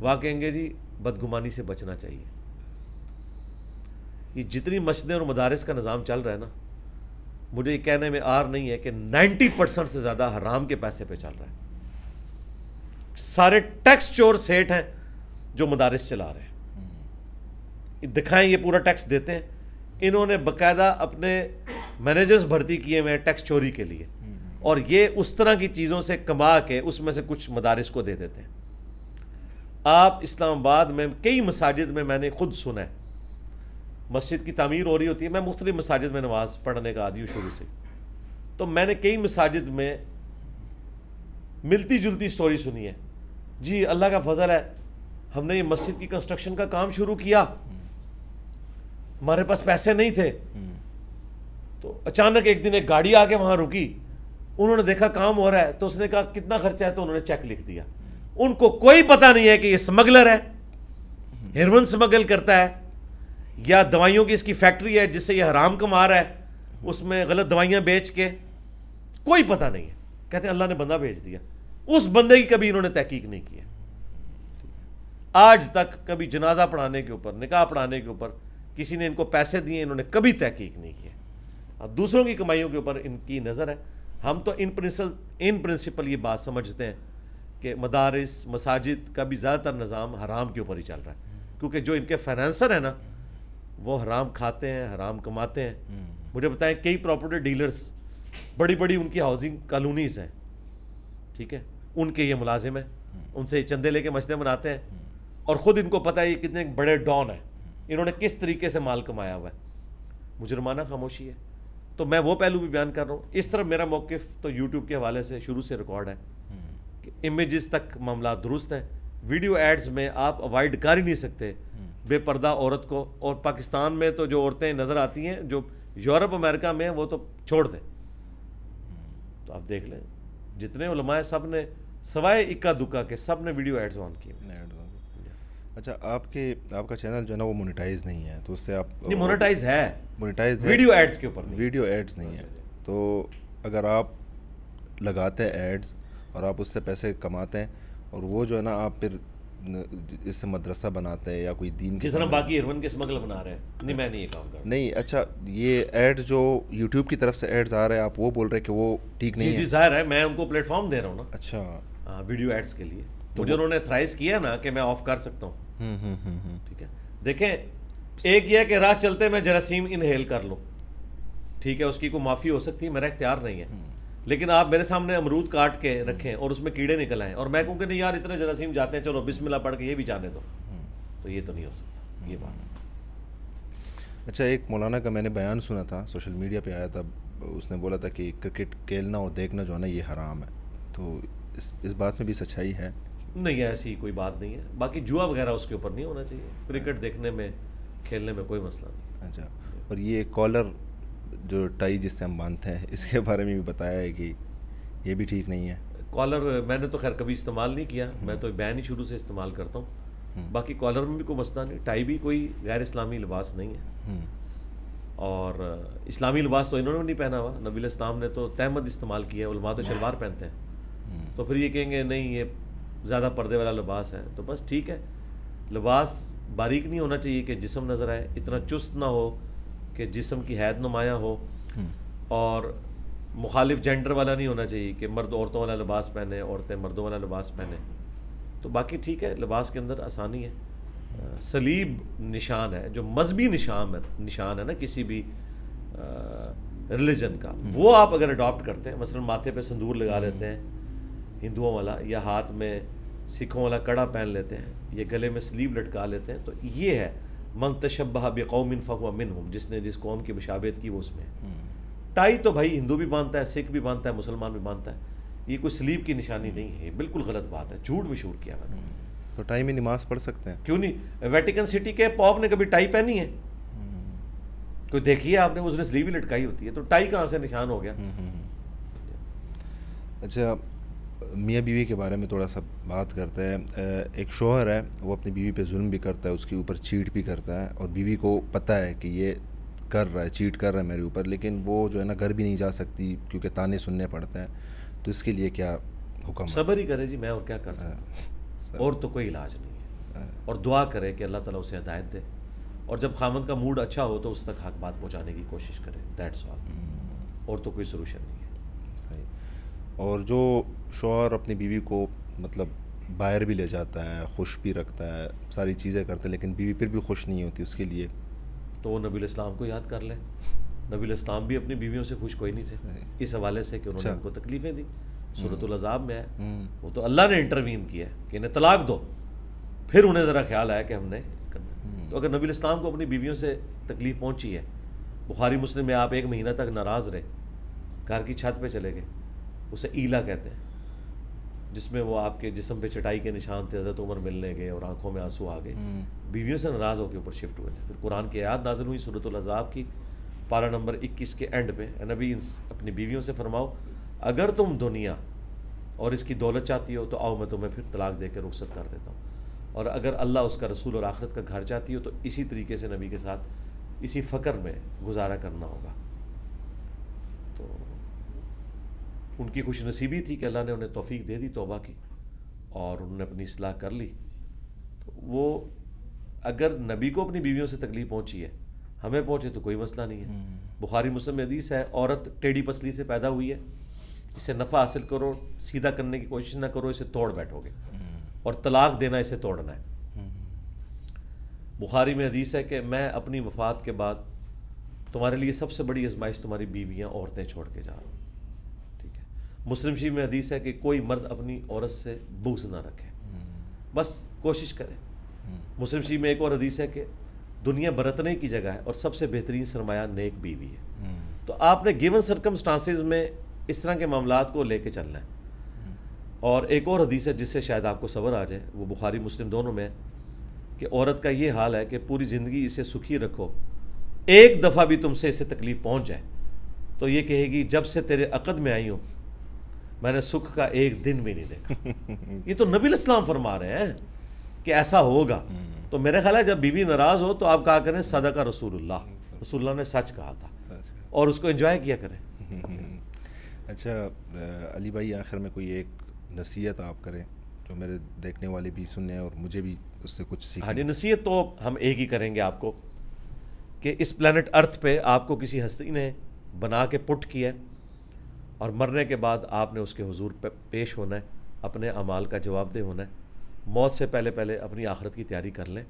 Speaker 1: वहाँ कहेंगे जी बदगुमानी से बचना चाहिए ये जितनी मस्जिदें और मदारस का निज़ाम चल रहा है ना मुझे ये कहने में आर नहीं है कि 90 परसेंट से ज़्यादा हराम के पैसे पे चल रहा है सारे टैक्स चोर सेठ हैं जो मदारस चला रहे हैं दिखाएं ये पूरा टैक्स देते हैं इन्होंने बकायदा अपने मैनेजर्स भर्ती किए हुए हैं टैक्स चोरी के लिए हम्म। और ये उस तरह की चीज़ों से कमा के उसमें से कुछ मदारस को दे देते हैं आप इस्लामाबाद में कई मसाजिद में मैंने खुद सुना है मस्जिद की तमीर हो रही होती है मैं मुख्तलि मसाजिद में नमाज़ पढ़ने का आदि हूँ शुरू से तो मैंने कई मसाजिद में मिलती जुलती स्टोरी सुनी है जी अल्लाह का फजल है हमने ये मस्जिद की कंस्ट्रक्शन का काम शुरू किया हमारे पास पैसे नहीं थे तो अचानक एक दिन एक गाड़ी आके वहां रुकी उन्होंने देखा काम हो रहा है तो उसने कहा कितना खर्चा है तो उन्होंने चेक लिख दिया उनको कोई पता नहीं है कि ये स्मगलर है हिरवन स्मगल करता है या दवाइयों की इसकी फैक्ट्री है जिससे ये हराम कमा रहा है उसमें गलत दवाइयां बेच के कोई पता नहीं है कहते अल्लाह ने बंदा भेज दिया उस बंदे की कभी इन्होंने तहकीक नहीं की आज तक कभी जनाजा पढ़ाने के ऊपर निकाह पढ़ाने के ऊपर किसी ने इनको पैसे दिए इन्होंने कभी तहकीक नहीं की और दूसरों की कमाइयों के ऊपर इनकी नज़र है हम तो इन प्रिंसिपल इन प्रिंसिपल ये बात समझते हैं कि मदारस मसाजिद का भी ज़्यादातर निज़ाम हराम के ऊपर ही चल रहा है क्योंकि जो इनके फाइनेंसर हैं ना वो हराम खाते हैं हराम कमाते हैं हम्म। मुझे बताएं कई प्रॉपर्टी डीलर्स बड़ी बड़ी उनकी हाउसिंग कॉलोनीज़ हैं ठीक है उनके ये मुलाजिम हैं हम्म। उनसे चंदे लेके मछले बनाते हैं हम्म। और ख़ुद इनको पता है ये कितने बड़े डॉन हैं इन्होंने किस तरीके से माल कमाया हुआ है मुजरमाना खामोशी है तो मैं वो पहलू भी बयान कर रहा हूँ इस तरह मेरा मौक़ तो यूट्यूब के हवाले से शुरू से रिकॉर्ड है कि इमेज़ तक मामला दुरुस्त है वीडियो एड्स में आप अवॉइड कर ही नहीं सकते बेपर्दा औरत को और पाकिस्तान में तो जो औरतें नज़र आती हैं जो यूरोप अमेरिका में वो तो छोड़ दें तो आप देख लें जितने उलमाए सब ने
Speaker 2: सवाए इक्का दुक्का के सब ने वीडियो एड्स ऑन किए अच्छा आपके आपका चैनल जो है ना वो मोनेटाइज नहीं है तो उससे आप नहीं मोनेटाइज है मोनेटाइज वीडियो एड्स के ऊपर वीडियो एड्स नहीं है तो अगर आप लगाते हैं एड्स और आप उससे पैसे कमाते हैं और वो जो है ना आप फिर इससे मदरसा बनाते हैं या कोई दीन किस तरह बाकी
Speaker 1: इरवन के स्मगल बना रहे हैं नहीं मैं नहीं ये
Speaker 2: काम कर नहीं अच्छा ये एड जो यूट्यूब की तरफ से एड्स आ रहे हैं आप वो बोल रहे हैं कि वो ठीक नहीं जी, है
Speaker 1: जाहिर है मैं उनको प्लेटफॉर्म दे रहा हूँ ना अच्छा आ, वीडियो एड्स के लिए तो मुझे उन्होंने थ्राइस किया ना कि मैं ऑफ कर सकता हूँ
Speaker 2: हम्म, हम्म, हम्म,
Speaker 1: ठीक है देखें एक यह कि राह चलते मैं जरासीम इनहेल कर लो ठीक है उसकी कोई माफ़ी हो सकती है मेरा इख्तियार नहीं है लेकिन आप मेरे सामने अमरूद काट के रखें और उसमें कीड़े निकल आए और मैं कहूँ कि नहीं यार इतने जरासीम जाते हैं चलो बिस्मिल्लाह पढ़ के ये भी जाने दो तो ये तो
Speaker 2: नहीं हो सकता ये बात अच्छा एक मौलाना का मैंने बयान सुना था सोशल मीडिया पे आया था उसने बोला था कि क्रिकेट खेलना और देखना जो है ना ये हराम है तो इस इस बात में भी सच्चाई है
Speaker 1: नहीं ऐसी कोई बात नहीं है बाकी जुआ वगैरह उसके ऊपर नहीं होना चाहिए क्रिकेट हाँ। देखने में खेलने में कोई मसला
Speaker 2: नहीं अच्छा और ये कॉलर जो टाई जिससे हम बांधते हैं इसके बारे में भी बताया है कि ये भी ठीक नहीं है
Speaker 1: कॉलर मैंने तो खैर कभी इस्तेमाल नहीं किया हम्म। मैं तो बैन ही शुरू से इस्तेमाल करता हूँ हम्म। बाकी कॉलर में भी कोई मसला नहीं टाई भी कोई गैर इस्लामी लिबास नहीं है हम्म। और इस्लामी लिबास तो इन्होंने नहीं पहना हुआ नबील इस्लाम ने तो तहमद इस्तेमाल किया है उलमा तो हाँ। शलवार पहनते हैं तो फिर ये कहेंगे नहीं ये ज़्यादा पर्दे वाला लिबास है तो बस ठीक है लिबास बारीक नहीं होना चाहिए कि जिसम नज़र आए इतना चुस्त ना हो कि जिसम की हैद नुमाया हो हम्म। और मुखालिफ जेंडर वाला नहीं होना चाहिए कि मर्द औरतों वाला लिबास पहने औरतें मर्दों वाला लिबास पहने तो बाकी ठीक है लिबास के अंदर आसानी है सलीब निशान है जो मजहबी निशान है निशान है ना किसी भी रिलीजन का हम्म। वो आप अगर अडॉप्ट करते हैं मसलन माथे पे संदूर लगा लेते हैं हिंदुओं वाला या हाथ में सिखों वाला कड़ा पहन लेते हैं या गले में स्लीव लटका लेते हैं तो ये है मन तशबा बेकौमिन फ़हुआ मिन हम जिसने जिस कौम की मुशाबत की वो उसमें हम्म। टाई तो भाई हिंदू भी मानता है सिख भी मानता है मुसलमान भी मानता है ये कोई स्लीव की निशानी नहीं है बिल्कुल गलत बात है झूठ भी शूट किया मैंने हम्म।
Speaker 2: तो टाई में नमाज पढ़ सकते हैं क्यों नहीं वेटिकन सिटी के पॉप ने कभी टाई पहनी है हम्म।
Speaker 1: कोई देखिए आपने उसने स्लीव ही लटकाई होती है तो टाई कहाँ से निशान हो गया
Speaker 2: अच्छा मियाँ बीवी के बारे में थोड़ा सा बात करते हैं एक शोहर है वो अपनी बीवी पे जुल्म भी करता है उसके ऊपर चीट भी करता है और बीवी को पता है कि ये कर रहा है चीट कर रहा है मेरे ऊपर लेकिन वो जो है ना घर भी नहीं जा सकती क्योंकि ताने सुनने पड़ते हैं तो इसके लिए क्या हुक्म
Speaker 1: सब्र ही करे जी मैं और क्या कर हाँ, सकता और तो कोई इलाज नहीं है हाँ। और दुआ करे कि अल्लाह ताला उसे हदायत दे और जब खामन का मूड अच्छा हो तो उस तक हक बात पहुँचाने की कोशिश करे दैट्स हम्म। ऑल और तो कोई सोलूशन नहीं है
Speaker 2: और जो शोहर अपनी बीवी को मतलब बाहर भी ले जाता है खुश भी रखता है सारी चीज़ें करता है लेकिन बीवी फिर भी खुश नहीं होती उसके लिए
Speaker 1: तो वो नबी इस्लाम को याद कर ले नबी इस्लाम भी अपनी बीवियों से खुश कोई नहीं थे इस हवाले से कि उन्होंने अच्छा। उनको तकलीफ़ें दी हम्म। सूरतलाजाब में है हम्म। वो तो अल्लाह ने इंटरवीन किया है कि इन्हें तलाक दो फिर उन्हें ज़रा ख्याल आया कि हमने करना हम्म। तो अगर नबी इस्लाम को अपनी बीवियों से तकलीफ़ पहुँची है बुखारी मुस्लिम में आप एक महीना तक नाराज़ रहे घर की छत पर चले गए उसे ईला कहते हैं जिसमें वो आपके जिसम पे चटाई के निशान थे हज़रत उम्र मिलने गए और आंखों में आंसू आ गए हम्म। बीवियों से नाराज़ होकर ऊपर शिफ्ट हुए थे फिर कुरान की याद नाजिल हुई सूरत अजाब की पारा नंबर 21 के एंड पे नबी अपनी बीवियों से फरमाओ अगर तुम दुनिया और इसकी दौलत चाहती हो तो आओ मैं तुम्हें फिर तलाक देकर रुखसत कर देता हूँ और अगर अल्लाह उसका रसूल और आखरत का घर चाहती हो तो इसी तरीके से नबी के साथ इसी फ़कर में गुजारा करना होगा उनकी खुश नसीबी थी कि अल्लाह ने उन्हें तोफ़ी दे दी तोबा की और उन्होंने अपनी असलाह कर ली तो वो अगर नबी को अपनी बीवियों से तकलीफ़ पहुँची है हमें पहुँचे तो कोई मसला नहीं है हम्म। बुखारी मुस्लिम हदीस है औरत टेढ़ी पसली से पैदा हुई है इसे नफ़ा हासिल करो सीधा करने की कोशिश ना करो इसे तोड़ बैठोगे हम्म। और तलाक देना इसे तोड़ना है
Speaker 2: हम्म।
Speaker 1: बुखारी में हदीस है कि मैं अपनी वफात के बाद तुम्हारे लिए सबसे बड़ी आजमाइश तुम्हारी बीवियाँ औरतें छोड़ के जा रहा हूँ मुस्लिम शरीफ में हदीस है कि कोई मर्द अपनी औरत से बुग्स ना रखे हम्म। बस कोशिश करें हम्म। मुस्लिम शरीफ में एक और हदीस है कि दुनिया बरतने की जगह है और सबसे बेहतरीन सरमाया नेक बीवी है हम्म। तो आपने गिवन स्टांसिस में इस तरह के मामला को लेके चलना है और एक और हदीस है जिससे शायद आपको सबर आ जाए वो बुखारी मुस्लिम दोनों में है कि औरत का ये हाल है कि पूरी ज़िंदगी इसे सुखी रखो एक दफ़ा भी तुमसे इसे तकलीफ़ पहुँच जाए तो ये कहेगी जब से तेरे अकद में आई हूँ मैंने सुख का एक दिन भी नहीं देखा ये तो नबी इस्लाम फरमा रहे हैं कि ऐसा होगा हम्म। तो मेरे ख्याल है जब बीवी नाराज हो तो आप कहा करें सदा का रसूल्ला रसूल्ला ने सच कहा था और उसको एंजॉय किया करें
Speaker 2: अच्छा अली भाई आखिर में कोई एक नसीहत आप करें जो मेरे देखने वाले भी सुने और मुझे भी उससे कुछ सीख हाँ जी
Speaker 1: नसीहत तो हम एक ही करेंगे आपको कि इस प्लानट अर्थ पे आपको किसी हस्ती ने बना के पुट किया और मरने के बाद आपने उसके हजूर पे पेश होना है अपने अमाल का जवाबदेह होना है मौत से पहले पहले अपनी आखरत की तैयारी कर लें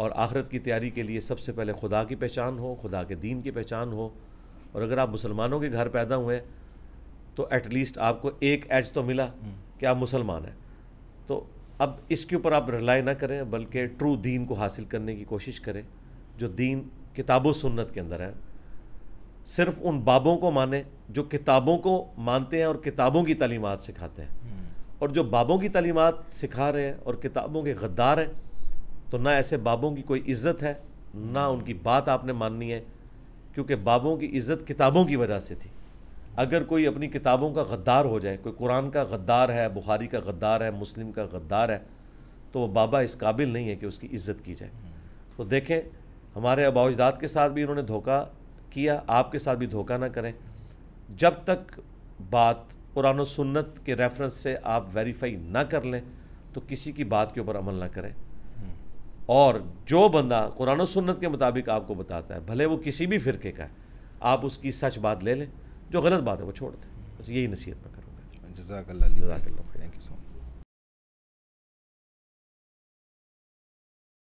Speaker 1: और आखरत की तैयारी के लिए सबसे पहले खुदा की पहचान हो खुदा के दीन की पहचान हो और अगर आप मुसलमानों के घर पैदा हुए तो एटलीस्ट आपको एक एज तो मिला हम्म। कि आप मुसलमान हैं तो अब इसके ऊपर आप रिलाई ना करें बल्कि ट्रू दीन को हासिल करने की कोशिश करें जो दीन किताबो सुन्नत के अंदर है सिर्फ उन बाबों को माने जो किताबों को मानते हैं और किताबों की तलीमत सिखाते हैं हम्म। और जो बाबों की तलीमत सिखा रहे हैं और किताबों के गद्दार हैं तो ना ऐसे बाबों की कोई इज्जत है ना उनकी बात आपने माननी है क्योंकि बाबों की इज्जत किताबों की वजह से थी अगर कोई अपनी किताबों का गद्दार हो जाए कोई कुरान का गद्दार है बुखारी का गद्दार है मुस्लिम का गद्दार है तो वह बाबा इस काबिल नहीं है कि उसकी इज्जत की जाए हम्म। तो देखें हमारे अबाजदाद के साथ भी इन्होंने धोखा किया आपके साथ भी धोखा ना करें जब तक बात कुरान सुन्नत के रेफरेंस से आप वेरीफाई ना कर लें तो किसी की बात के ऊपर अमल ना करें
Speaker 2: हम्म।
Speaker 1: और जो बंदा कुरान सुन्नत के मुताबिक आपको बताता है भले वो किसी भी फ़िरके का है आप उसकी सच बात ले लें जो गलत बात है वो छोड़ दें बस यही नसीहत मैं
Speaker 2: करूँगा जजाकल्ला